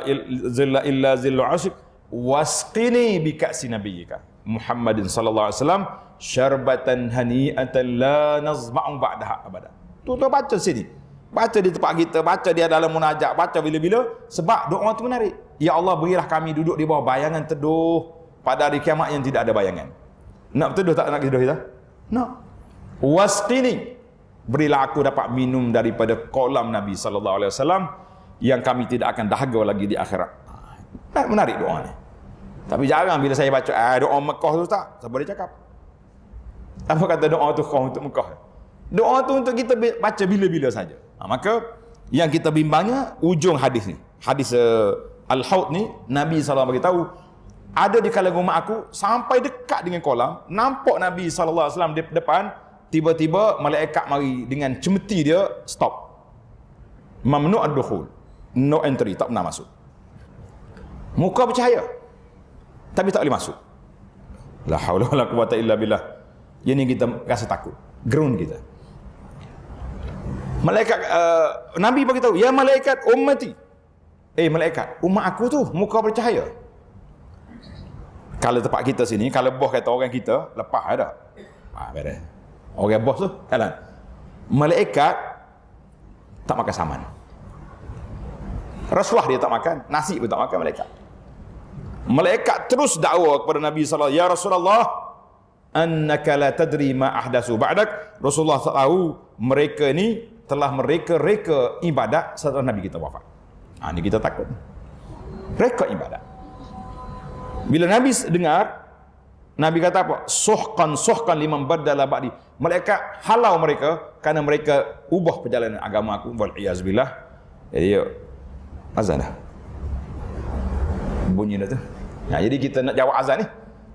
zilla illa zillu arshika wasqini bi ka'si nabiyyika Muhammadin sallallahu alaihi wasallam syarbatan hani'atan la nazma'u ba'daha abada. Tu tu baca sini. Baca di tempat kita, baca dia dalam munajat, baca bila-bila sebab doa tu menarik. Ya Allah berilah kami duduk di bawah bayangan teduh pada hari kiamat yang tidak ada bayangan. Nak teduh tak nak teduh kita? Nak. Wasqini berilah aku dapat minum daripada kolam Nabi sallallahu alaihi wasallam yang kami tidak akan dahaga lagi di akhirat menarik doa ni tapi jarang bila saya baca ah doa Mekah tu tak siapa dia cakap apa kata doa tu kau untuk Mekah doa tu untuk kita baca bila-bila saja ha, maka yang kita bimbangnya ujung hadis ni hadis uh, Al-Haud ni Nabi SAW tahu ada di kalangan umat aku sampai dekat dengan kolam nampak Nabi SAW di depan tiba-tiba malaikat mari dengan cemeti dia stop mamnu' ad-dukhul no entry tak pernah masuk Muka bercahaya. Tapi tak boleh masuk. La haula wala quwata illa billah. Ini kita rasa takut. Ground kita. Malaikat uh, Nabi bagi tahu, "Ya malaikat ummati." Eh malaikat, umat aku tu muka bercahaya. Kalau tempat kita sini, kalau bos kata orang kita lepas ada. Ha, beres. Orang bos tu, jalan. Malaikat tak makan saman. Rasuah dia tak makan, nasi pun tak makan malaikat. Malaikat terus dakwa kepada Nabi sallallahu "Ya Rasulullah, annaka la tadri ma ahdasu ba'dak." Rasulullah tahu mereka ini telah mereka reka ibadat setelah Nabi kita wafat. Ha, ini kita takut. Reka ibadat. Bila Nabi dengar, Nabi kata apa? Sohkan, sohkan liman berdala ba'di. Malaikat halau mereka kerana mereka ubah perjalanan agama aku. Wal'iyazbillah. Jadi, ya, azan dah. Bunyi dah tu. Nah, jadi kita nak jawab azan ni.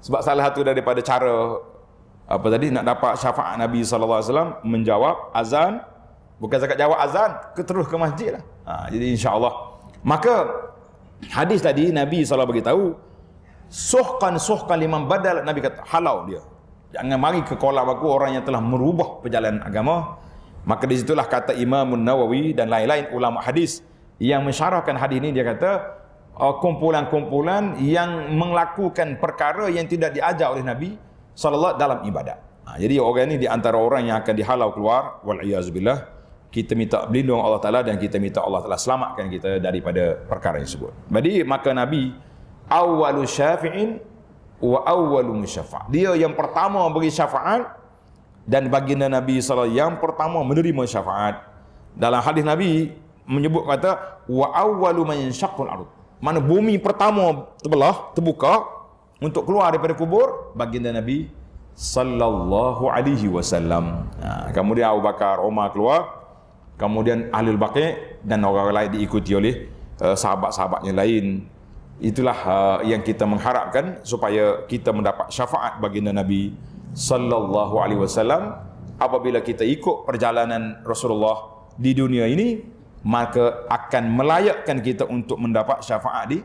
Sebab salah satu daripada cara apa tadi nak dapat syafaat Nabi sallallahu alaihi wasallam menjawab azan bukan zakat jawab azan ke terus ke masjid lah. Ha, jadi insyaallah maka hadis tadi Nabi sallallahu bagi tahu suhkan suhkan liman badal Nabi kata halau dia. Jangan mari ke kolam aku orang yang telah merubah perjalanan agama. Maka di situlah kata Imam Nawawi dan lain-lain ulama hadis yang mensyarahkan hadis ini dia kata Ah, kumpulan-kumpulan yang melakukan perkara yang tidak diajak oleh Nabi sallallahu dalam ibadat. Ha, jadi orang ini di antara orang yang akan dihalau keluar wal iazbillah kita minta berlindung Allah Taala dan kita minta Allah Taala selamatkan kita daripada perkara yang sebut. Jadi maka Nabi awwalu syafi'in wa awwalu musyafa'. Dia yang pertama bagi syafaat dan baginda Nabi sallallahu yang pertama menerima syafaat. Dalam hadis Nabi menyebut kata wa awwalu man yashaqqul ardh mana bumi pertama terbelah, terbuka untuk keluar daripada kubur baginda Nabi sallallahu alaihi wasallam. Ha, kemudian Abu Bakar, Umar keluar, kemudian Ahlul Baqi dan orang lain diikuti oleh eh, sahabat sahabatnya lain. Itulah eh, yang kita mengharapkan supaya kita mendapat syafaat baginda Nabi sallallahu alaihi wasallam apabila kita ikut perjalanan Rasulullah di dunia ini maka akan melayakkan kita untuk mendapat syafaat di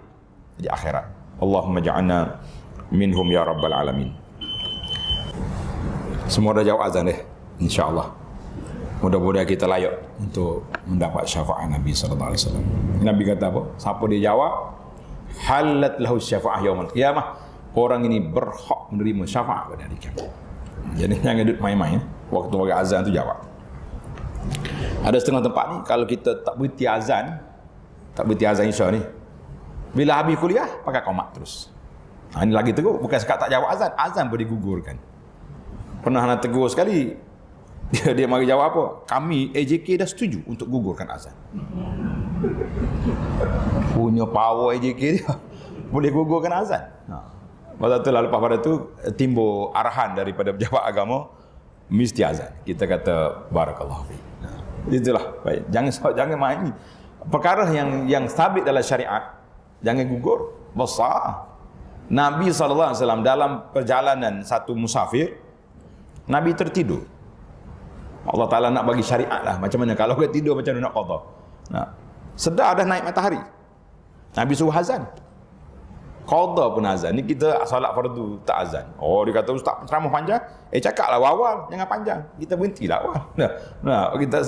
di akhirat. Allahumma ja'alna minhum ya rabbal alamin. Semua dah jawab azan deh, insya Allah. Mudah-mudahan kita layak untuk mendapat syafaat Nabi sallallahu alaihi wasallam. Nabi kata apa? Siapa dia jawab? Halat lahu syafaat yaumul qiyamah. Orang ini berhak menerima syafaat pada hari kiamat. Jadi jangan duduk main-main. Waktu bagi azan tu jawab. Ada setengah tempat ni kalau kita tak berhenti azan, tak berhenti azan insya ni. Bila habis kuliah pakai komat terus. Ha, ini lagi teguh bukan sekat tak jawab azan, azan boleh digugurkan. Pernah nak tegur sekali. Dia dia mari jawab apa? Kami AJK dah setuju untuk gugurkan azan. Punya power AJK dia boleh gugurkan azan. Ha. Masa tu lah lepas pada tu timbul arahan daripada pejabat agama mesti azan. Kita kata barakallahu fiik. Itulah. Baik. Jangan sebab jangan main. Perkara yang yang sabit dalam syariat jangan gugur. Besar. Nabi saw dalam perjalanan satu musafir Nabi tertidur. Allah Taala nak bagi syariat lah macam mana kalau kau tidur macam mana nak qada. Nah. Sedar dah naik matahari. Nabi suruh azan qadha pun azan. Ni kita solat fardu tak azan. Oh dia kata ustaz ceramah panjang. Eh cakaplah awal jangan panjang. Kita berhentilah awal. Nah, nah kita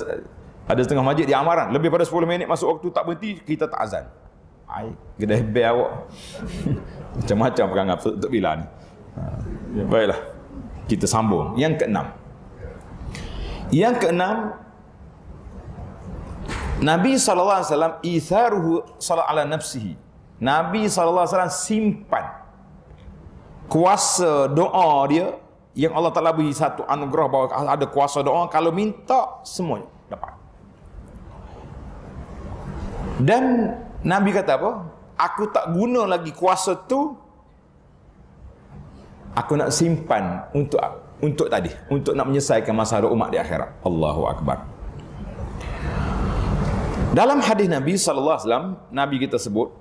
ada setengah masjid di amaran lebih pada 10 minit masuk waktu tak berhenti kita tak azan. Ai gede be awak. Macam-macam perangai untuk bila ni. Ha, baiklah. Kita sambung. Yang keenam. Yang keenam Nabi sallallahu alaihi wasallam itharuhu sallallahu alaihi nafsihi Nabi SAW simpan kuasa doa dia yang Allah Ta'ala beri satu anugerah bahawa ada kuasa doa kalau minta semua dapat dan Nabi kata apa aku tak guna lagi kuasa tu aku nak simpan untuk untuk tadi untuk nak menyelesaikan masalah umat di akhirat Allahu Akbar dalam hadis Nabi SAW Nabi kita sebut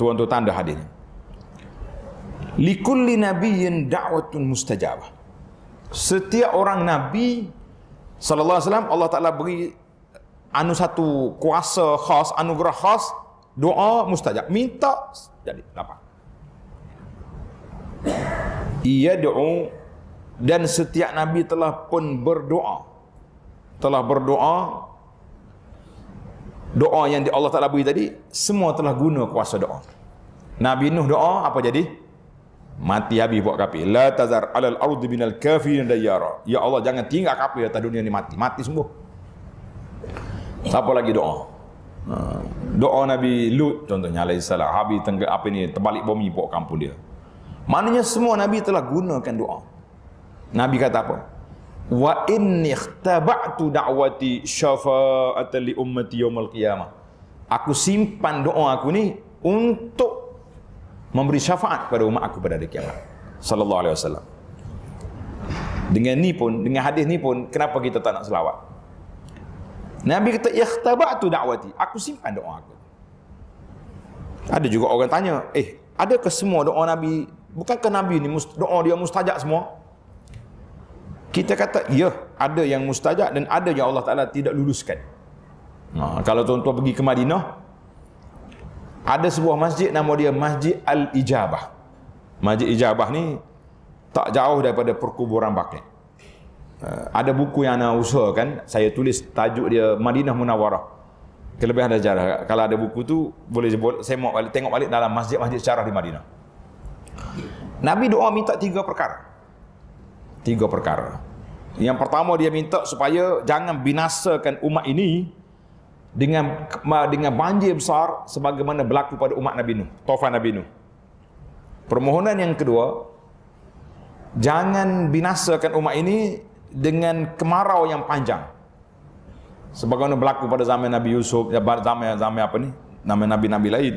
tuan-tuan dah hadir. Likulli nabiyyin da'watun mustajabah. Setiap orang nabi sallallahu alaihi wasallam Allah Taala beri anu satu kuasa khas, anugerah khas, doa mustajab. Minta jadi apa? Ia doa dan setiap nabi telah pun berdoa. Telah berdoa doa yang di Allah Taala beri tadi semua telah guna kuasa doa. Nabi Nuh doa apa jadi? Mati habis buat kapi. La tazar alal ardi binal kafirin dayara. Ya Allah jangan tinggal kapi atas dunia ni mati. Mati semua. Siapa lagi doa? Ha, doa Nabi Lut contohnya alaihi salam habis tengah apa ni terbalik bumi buat kampung dia. Maknanya semua nabi telah gunakan doa. Nabi kata apa? wa inni khtaba'tu da'wati syafa'atan li ummati yawmal qiyamah aku simpan doa aku ni untuk memberi syafaat kepada umat aku pada hari kiamat sallallahu alaihi wasallam dengan ni pun dengan hadis ni pun kenapa kita tak nak selawat Nabi kata ikhtaba'tu da'wati aku simpan doa aku ada juga orang tanya eh ada ke semua doa Nabi bukankah Nabi ni doa dia mustajab semua kita kata, ya, ada yang mustajab dan ada yang Allah Ta'ala tidak luluskan. Ha, kalau tuan-tuan pergi ke Madinah, ada sebuah masjid nama dia Masjid Al-Ijabah. Masjid Ijabah ni tak jauh daripada perkuburan Baqir. Uh, ha, ada buku yang nak usahakan, saya tulis tajuk dia Madinah Munawarah. Kelebihan sejarah. Kalau ada buku tu, boleh, boleh saya balik, tengok balik dalam masjid-masjid sejarah di Madinah. Nabi doa minta tiga perkara tiga perkara. Yang pertama dia minta supaya jangan binasakan umat ini dengan dengan banjir besar sebagaimana berlaku pada umat Nabi Nuh, taufan Nabi Nuh. Permohonan yang kedua, jangan binasakan umat ini dengan kemarau yang panjang. Sebagaimana berlaku pada zaman Nabi Yusuf, ya, zaman zaman apa ni? Nama nabi-nabi lain.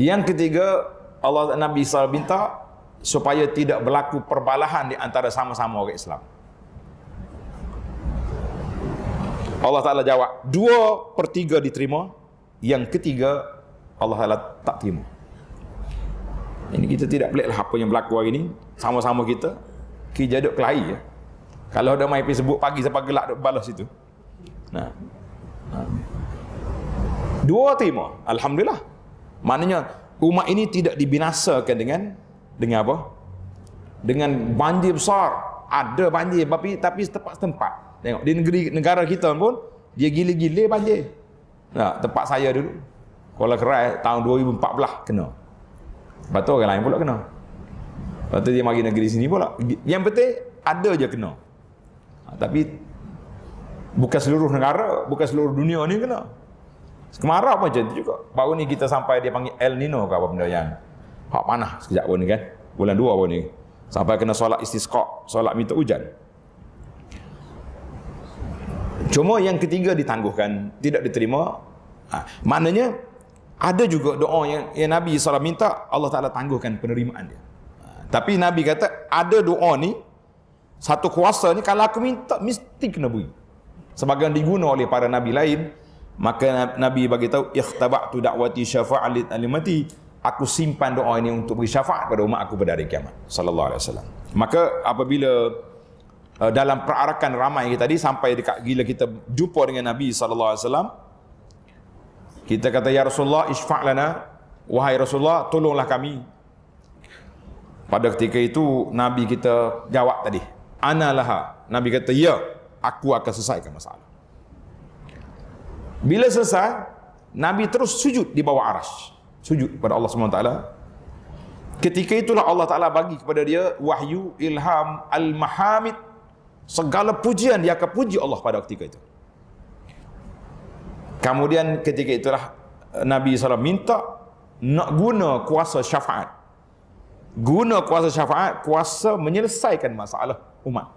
Yang ketiga, Allah Nabi SAW minta supaya tidak berlaku perbalahan di antara sama-sama orang Islam. Allah Ta'ala jawab, dua per tiga diterima, yang ketiga Allah Ta'ala tak terima. Ini kita tidak pelik lah apa yang berlaku hari ini. Sama-sama kita, kita jaduk kelahi. Ya. Kalau ada main sebut pagi sampai gelap, duk balas itu. Nah. Dua terima, Alhamdulillah. Maknanya, umat ini tidak dibinasakan dengan dengan apa? Dengan banjir besar. Ada banjir tapi tapi tempat tempat Tengok di negeri negara kita pun dia gila-gila banjir. Nah, tempat saya dulu Kuala Kerai tahun 2014 kena. Lepas tu orang lain pula kena. Batu tu dia mari negeri sini pula. Yang penting ada je kena. Ha, tapi bukan seluruh negara, bukan seluruh dunia ni kena. Kemarau macam tu juga. Baru ni kita sampai dia panggil El Nino ke apa benda yang Hak panah sekejap pun ni kan. Bulan dua pun ni. Sampai kena solat istisqa, solat minta hujan. Cuma yang ketiga ditangguhkan, tidak diterima. Ha, maknanya ada juga doa yang, yang Nabi SAW minta, Allah Ta'ala tangguhkan penerimaan dia. Ha, tapi Nabi kata, ada doa ni, satu kuasa ni, kalau aku minta, mesti kena bui. Sebagai diguna oleh para Nabi lain, maka Nabi bagi tahu, tu da'wati syafaat alimati, aku simpan doa ini untuk beri syafaat pada umat aku pada hari kiamat sallallahu alaihi wasallam maka apabila uh, dalam perarakan ramai tadi sampai dekat gila kita jumpa dengan nabi sallallahu alaihi wasallam kita kata ya rasulullah isfa' lana wahai rasulullah tolonglah kami pada ketika itu nabi kita jawab tadi ana laha nabi kata ya aku akan selesaikan masalah bila selesai nabi terus sujud di bawah arasy sujud kepada Allah SWT Ketika itulah Allah Ta'ala bagi kepada dia Wahyu, ilham, al-mahamid Segala pujian dia akan puji Allah pada ketika itu Kemudian ketika itulah eh, Nabi SAW minta Nak guna kuasa syafaat Guna kuasa syafaat Kuasa menyelesaikan masalah umat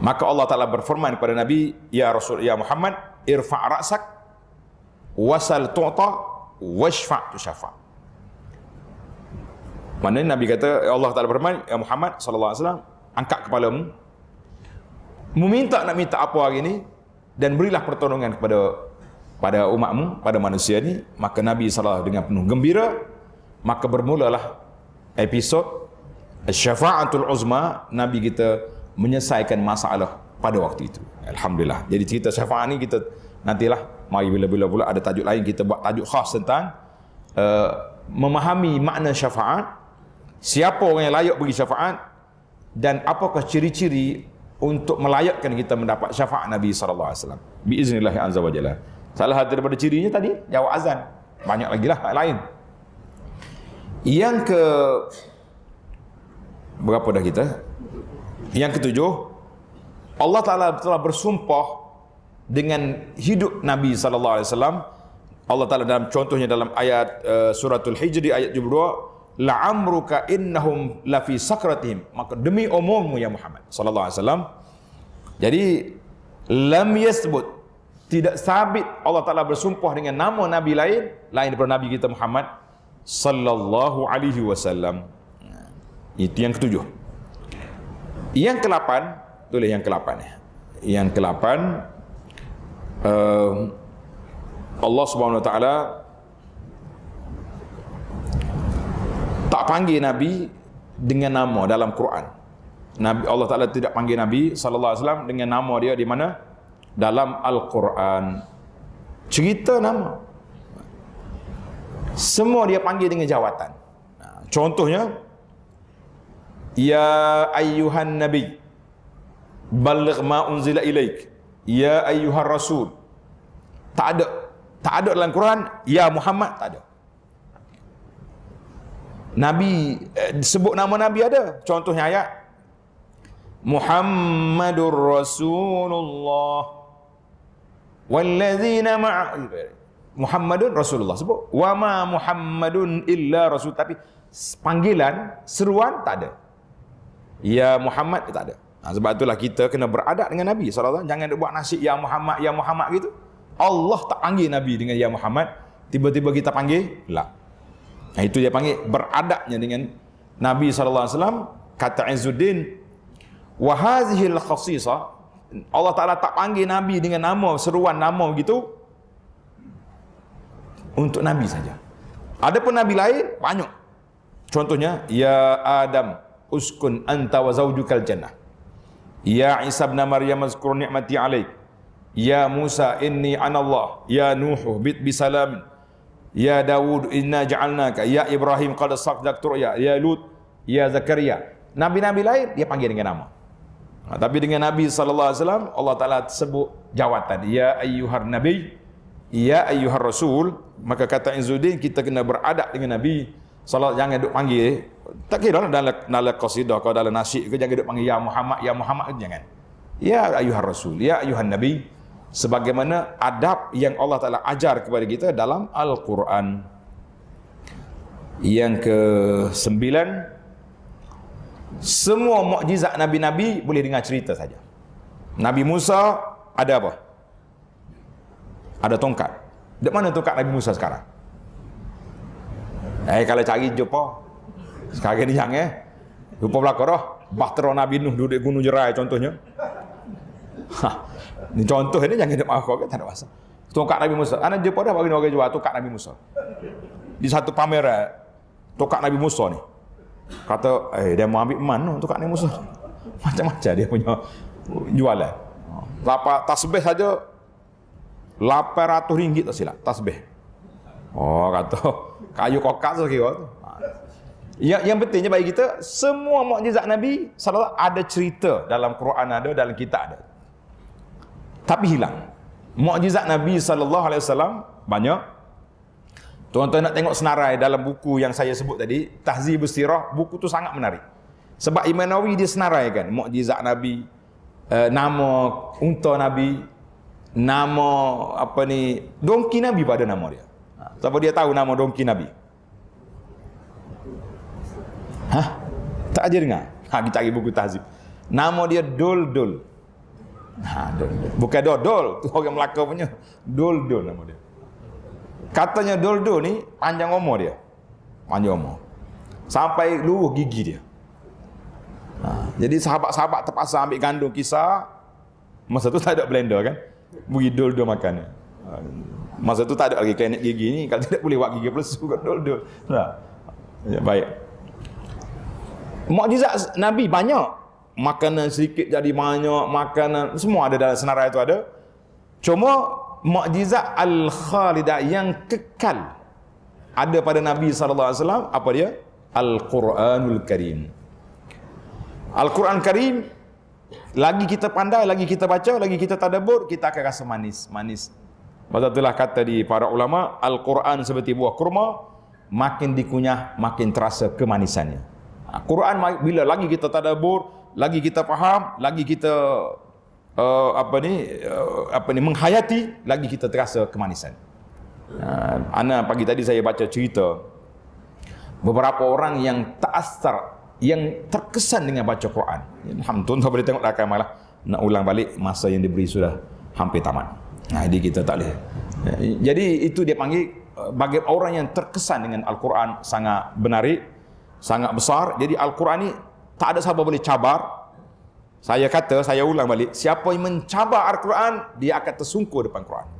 Maka Allah Ta'ala berfirman kepada Nabi Ya Rasul, Ya Muhammad Irfa' rasak Wasal tu'ta washfa tu syafa. Mana Nabi kata ya Allah Taala berfirman ya Muhammad sallallahu alaihi wasallam angkat kepalamu meminta nak minta apa hari ini dan berilah pertolongan kepada pada umatmu pada manusia ini maka Nabi sallallahu dengan penuh gembira maka bermulalah episod syafaatul uzma Nabi kita menyelesaikan masalah pada waktu itu alhamdulillah jadi cerita syafaat ini kita nantilah mari bila-bila pula ada tajuk lain kita buat tajuk khas tentang uh, memahami makna syafaat siapa orang yang layak bagi syafaat dan apakah ciri-ciri untuk melayakkan kita mendapat syafaat Nabi sallallahu alaihi wasallam biiznillah azza wajalla salah satu daripada cirinya tadi jawab azan banyak lagi lah lain yang ke berapa dah kita yang ketujuh Allah Ta'ala telah bersumpah dengan hidup Nabi sallallahu alaihi wasallam Allah Taala dalam contohnya dalam ayat uh, suratul Hijri ayat 22 la amruka innahum la fi sakratihim maka demi umummu ya Muhammad sallallahu alaihi wasallam jadi lam yasbut tidak sabit Allah Taala bersumpah dengan nama nabi lain lain daripada nabi kita Muhammad sallallahu alaihi wasallam itu yang ketujuh yang kelapan tulis yang kelapan ya yang kelapan Ehm, Allah Subhanahu Wa Taala tak panggil nabi dengan nama dalam Quran. Nabi Allah Taala tidak panggil nabi sallallahu alaihi wasallam dengan nama dia di mana? Dalam Al-Quran. Cerita nama. Semua dia panggil dengan jawatan. contohnya Ya ayuhan nabi balligh ma unzila ilaik. Ya ayyuhar rasul. Tak ada. Tak ada dalam Quran ya Muhammad tak ada. Nabi eh, sebut nama nabi ada. Contohnya ayat Muhammadur Rasulullah. Wallazina ma Muhammadun Rasulullah sebut. Wa ma Muhammadun illa Rasul tapi panggilan seruan tak ada. Ya Muhammad tak ada. Ha, sebab itulah kita kena beradab dengan Nabi SAW. Jangan buat nasib Ya Muhammad, Ya Muhammad gitu. Allah tak panggil Nabi dengan Ya Muhammad. Tiba-tiba kita panggil, lah. Ha, nah, itu dia panggil beradabnya dengan Nabi SAW. Kata Izzuddin, Wahazihil khasisah. Allah Ta'ala tak panggil Nabi dengan nama, seruan nama gitu. Untuk Nabi saja. Ada pun Nabi lain, banyak. Contohnya, Ya Adam, uskun anta wa zawjukal jannah. Ya Isa bin Maryam mazkur ni'mati alaik Ya Musa inni anallah Ya Nuh bit bisalam Ya Dawud inna ja'alnaka Ya Ibrahim qad saqdak tu'ya Ya Lut Ya Zakaria Nabi-Nabi lain dia panggil dengan nama ha, Tapi dengan Nabi SAW Allah Ta'ala sebut jawatan Ya Ayyuhar Nabi Ya Ayyuhar Rasul Maka kata Izzuddin kita kena beradab dengan Nabi Salat jangan duk panggil tak kira lah dalam nala qasidah kau dalam nasyid ke jangan duk panggil ya Muhammad ya Muhammad ke jangan. Ya ayuhan rasul, ya ayuhan nabi sebagaimana adab yang Allah Taala ajar kepada kita dalam al-Quran. Yang ke sembilan semua mukjizat nabi-nabi boleh dengar cerita saja. Nabi Musa ada apa? Ada tongkat. Di mana tongkat Nabi Musa sekarang? Eh kalau cari jumpa sekarang ni jangan eh. Lupa belakang dah. Bahtera Nabi Nuh duduk gunung jerai contohnya. Ha. Ni contoh ni jangan nak marah kau kan? tak ada masa. Tokak Nabi Musa. Anak dia pada bagi orang jual tokak Nabi Musa. Di satu pameran tokak Nabi Musa ni. Kata eh dia mau ambil man tu tokak Nabi Musa. Macam-macam dia punya jualan. Lapa tasbih saja 800 ringgit tak silap tasbih. Oh kata kayu kokak tu kira ha. Yang, yang pentingnya bagi kita, semua mukjizat Nabi SAW ada cerita dalam Quran ada, dalam kitab ada. Tapi hilang. Mukjizat Nabi SAW banyak. Tuan-tuan nak tengok senarai dalam buku yang saya sebut tadi, Tahzibus Sirah, buku tu sangat menarik. Sebab Imam Nawawi dia kan. mukjizat Nabi, uh, nama unta Nabi, nama apa ni, donki Nabi pada nama dia. Sebab dia tahu nama donki Nabi. Hah? Tak ajar dengar? Ha, kita cari buku tahzib. Nama dia Dul Dul. Ha, Dul Dul. Bukan Dul Dul. Itu orang Melaka punya. Dul Dul nama dia. Katanya Dul Dul ni panjang umur dia. Panjang umur. Sampai luruh gigi dia. Ha, jadi sahabat-sahabat terpaksa ambil gandum kisah. Masa tu tak ada blender kan? Beri Dul Dul makan dia. Ha, masa tu tak ada lagi klinik gigi ni. Kalau tidak boleh buat gigi pelesu kat Dul Dul. Ha. Ya, baik. Mukjizat Nabi banyak. Makanan sedikit jadi banyak, makanan semua ada dalam senarai itu ada. Cuma mukjizat al-khalidah yang kekal ada pada Nabi saw. apa dia? Al-Quranul Karim. Al-Quran Karim lagi kita pandai, lagi kita baca, lagi kita tadabbur, kita akan rasa manis, manis. Sebab itulah kata di para ulama, Al-Quran seperti buah kurma, makin dikunyah, makin terasa kemanisannya. Quran bila lagi kita tadabbur, lagi kita faham, lagi kita uh, apa ni uh, apa ni menghayati, lagi kita terasa kemanisan. Uh, Ana pagi tadi saya baca cerita beberapa orang yang ta'assar yang terkesan dengan baca Quran. Alhamdulillah boleh tengok dah malah nak ulang balik masa yang diberi sudah hampir tamat. Nah, jadi kita tak lihat. Eh, jadi itu dia panggil uh, bagi orang yang terkesan dengan Al-Quran sangat menarik sangat besar. Jadi Al-Quran ni tak ada siapa boleh cabar. Saya kata, saya ulang balik, siapa yang mencabar Al-Quran, dia akan tersungkur depan Quran.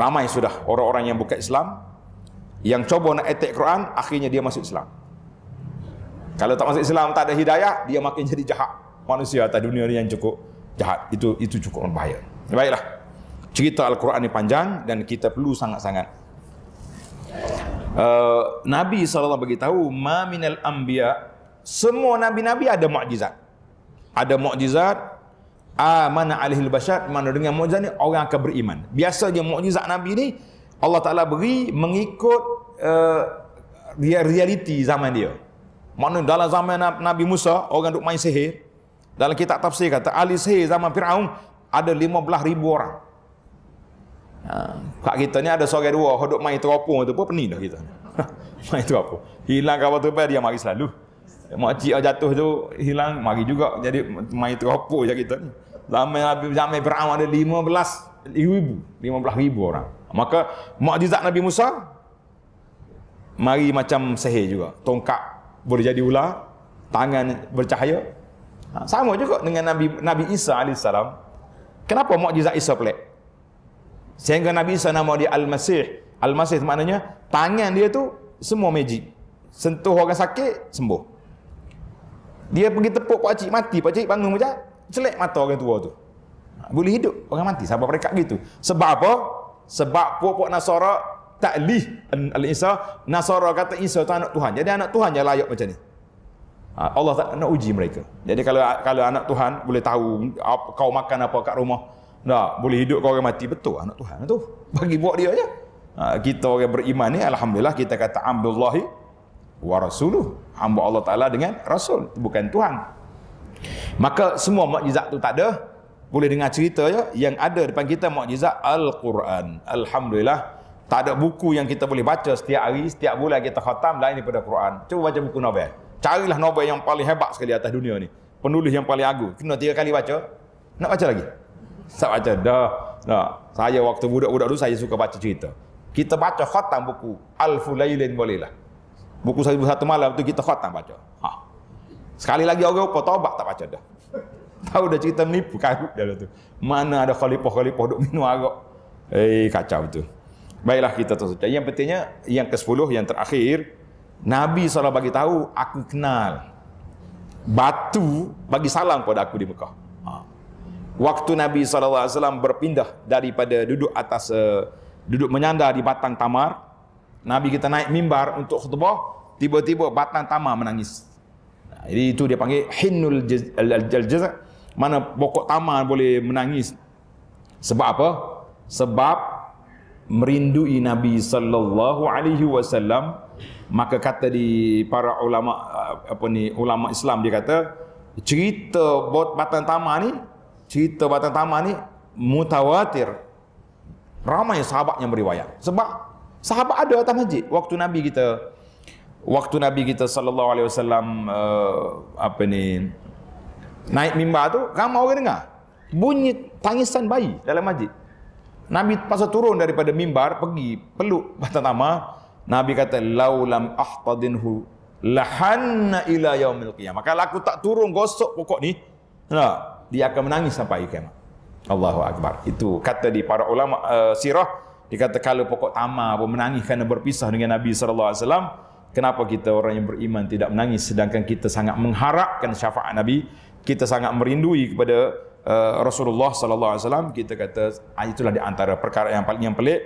Ramai sudah orang-orang yang buka Islam yang cuba nak attack Quran, akhirnya dia masuk Islam. Kalau tak masuk Islam, tak ada hidayah, dia makin jadi jahat. Manusia atas dunia ni yang cukup jahat. Itu itu cukup berbahaya. Baiklah. Cerita Al-Quran ni panjang dan kita perlu sangat-sangat Eh, nabi SAW beritahu Ma minal anbiya Semua Nabi-Nabi ada mukjizat. Ada mukjizat. Amana alihil basyat Mana dengan mukjizat ni orang akan beriman Biasanya mukjizat Nabi ni Allah Ta'ala beri mengikut uh, Realiti zaman dia Maknanya dalam zaman Nabi Musa Orang duk main sihir Dalam kitab tafsir kata Ahli sihir zaman Fir'aun Ada lima belah ribu orang Kak ah. kita ni ada sore dua, hodok main teropong tu pun pening dah kita. main teropong. Hilang kapal terbang dia mari selalu. Makcik jatuh tu hilang mari juga jadi main teropong je kita ni. Lama Nabi zaman Firaun ada 15 ribu, 15 ribu orang. Maka mukjizat Nabi Musa mari macam sihir juga. Tongkat boleh jadi ular, tangan bercahaya. Ha, sama juga dengan Nabi Nabi Isa alaihissalam. Kenapa mukjizat Isa pelik? Sehingga Nabi Isa nama dia Al-Masih. Al-Masih maknanya tangan dia tu semua magic. Sentuh orang sakit, sembuh. Dia pergi tepuk pak cik mati, pak cik bangun macam celek mata orang tua tu. Boleh hidup orang mati sebab mereka gitu. Sebab apa? Sebab puak-puak Nasara lih Al-Isa, Nasara kata Isa tu anak Tuhan. Jadi anak Tuhan je layak macam ni. Ha, Allah tak nak uji mereka. Jadi kalau kalau anak Tuhan boleh tahu kau makan apa kat rumah, tak, boleh hidup kau orang mati betul lah, anak Tuhan tu. Bagi buat dia je. Ha, kita orang beriman ni alhamdulillah kita kata ambillahi wa rasuluh. Hamba Allah Taala dengan rasul bukan Tuhan. Maka semua mukjizat tu tak ada. Boleh dengar cerita je yang ada depan kita mukjizat al-Quran. Alhamdulillah tak ada buku yang kita boleh baca setiap hari, setiap bulan kita khatam lain daripada Quran. Cuba baca buku novel. Carilah novel yang paling hebat sekali atas dunia ni. Penulis yang paling agung. Kena tiga kali baca. Nak baca lagi? Saya baca dah. Nah, saya waktu budak-budak dulu saya suka baca cerita. Kita baca khatam buku al Lailin bolehlah. Buku satu satu malam tu kita khatam baca. Ha. Sekali lagi orang apa tobat tak baca dah. Tahu dah cerita menipu karut dia tu. Mana ada khalifah-khalifah duk minum arak. Eh kacau tu. Baiklah kita terus. Yang pentingnya yang ke-10 yang terakhir Nabi SAW bagi tahu aku kenal batu bagi salam pada aku di Mekah waktu Nabi SAW berpindah daripada duduk atas eh, duduk menyandar di batang tamar Nabi kita naik mimbar untuk khutbah tiba-tiba batang tamar menangis jadi itu dia panggil hinnul jaz mana pokok tamar boleh menangis sebab apa sebab merindui Nabi sallallahu alaihi wasallam maka kata di para ulama eh, apa ni ulama Islam dia kata cerita bot batang tamar ni cerita batang tama ni mutawatir ramai sahabat yang beriwayat sebab sahabat ada atas masjid waktu nabi kita waktu nabi kita sallallahu alaihi wasallam eh, apa ni naik mimbar tu ramai orang dengar bunyi tangisan bayi dalam masjid nabi pasal turun daripada mimbar pergi peluk batang tama nabi kata laulam ahtadinhu lahanna ila yaumil qiyamah kalau aku tak turun gosok pokok ni nah dia akan menangis sampai hari kiamat. Allahu akbar. Itu kata di para ulama uh, sirah dikatakan kalau pokok tamar pun menangis kerana berpisah dengan Nabi sallallahu alaihi wasallam, kenapa kita orang yang beriman tidak menangis sedangkan kita sangat mengharapkan syafaat Nabi, kita sangat merindui kepada uh, Rasulullah sallallahu alaihi wasallam, kita kata ah, itulah di antara perkara yang paling yang pelik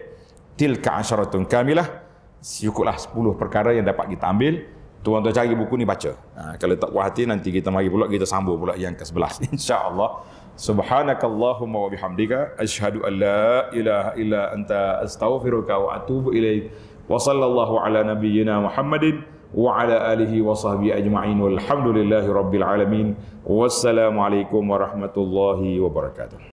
tilka asharatun kamilah. Syukurlah sepuluh perkara yang dapat kita ambil tuan-tuan cari buku ni baca. Ha, kalau tak puas hati nanti kita mari pula kita sambung pula yang ke-11 insya-Allah. Subhanakallahumma wa bihamdika asyhadu an la ilaha illa anta astaghfiruka wa atubu ilaik. Wa sallallahu ala nabiyyina Muhammadin wa ala alihi wa sahbihi ajma'in walhamdulillahi rabbil alamin wassalamualaikum warahmatullahi wabarakatuh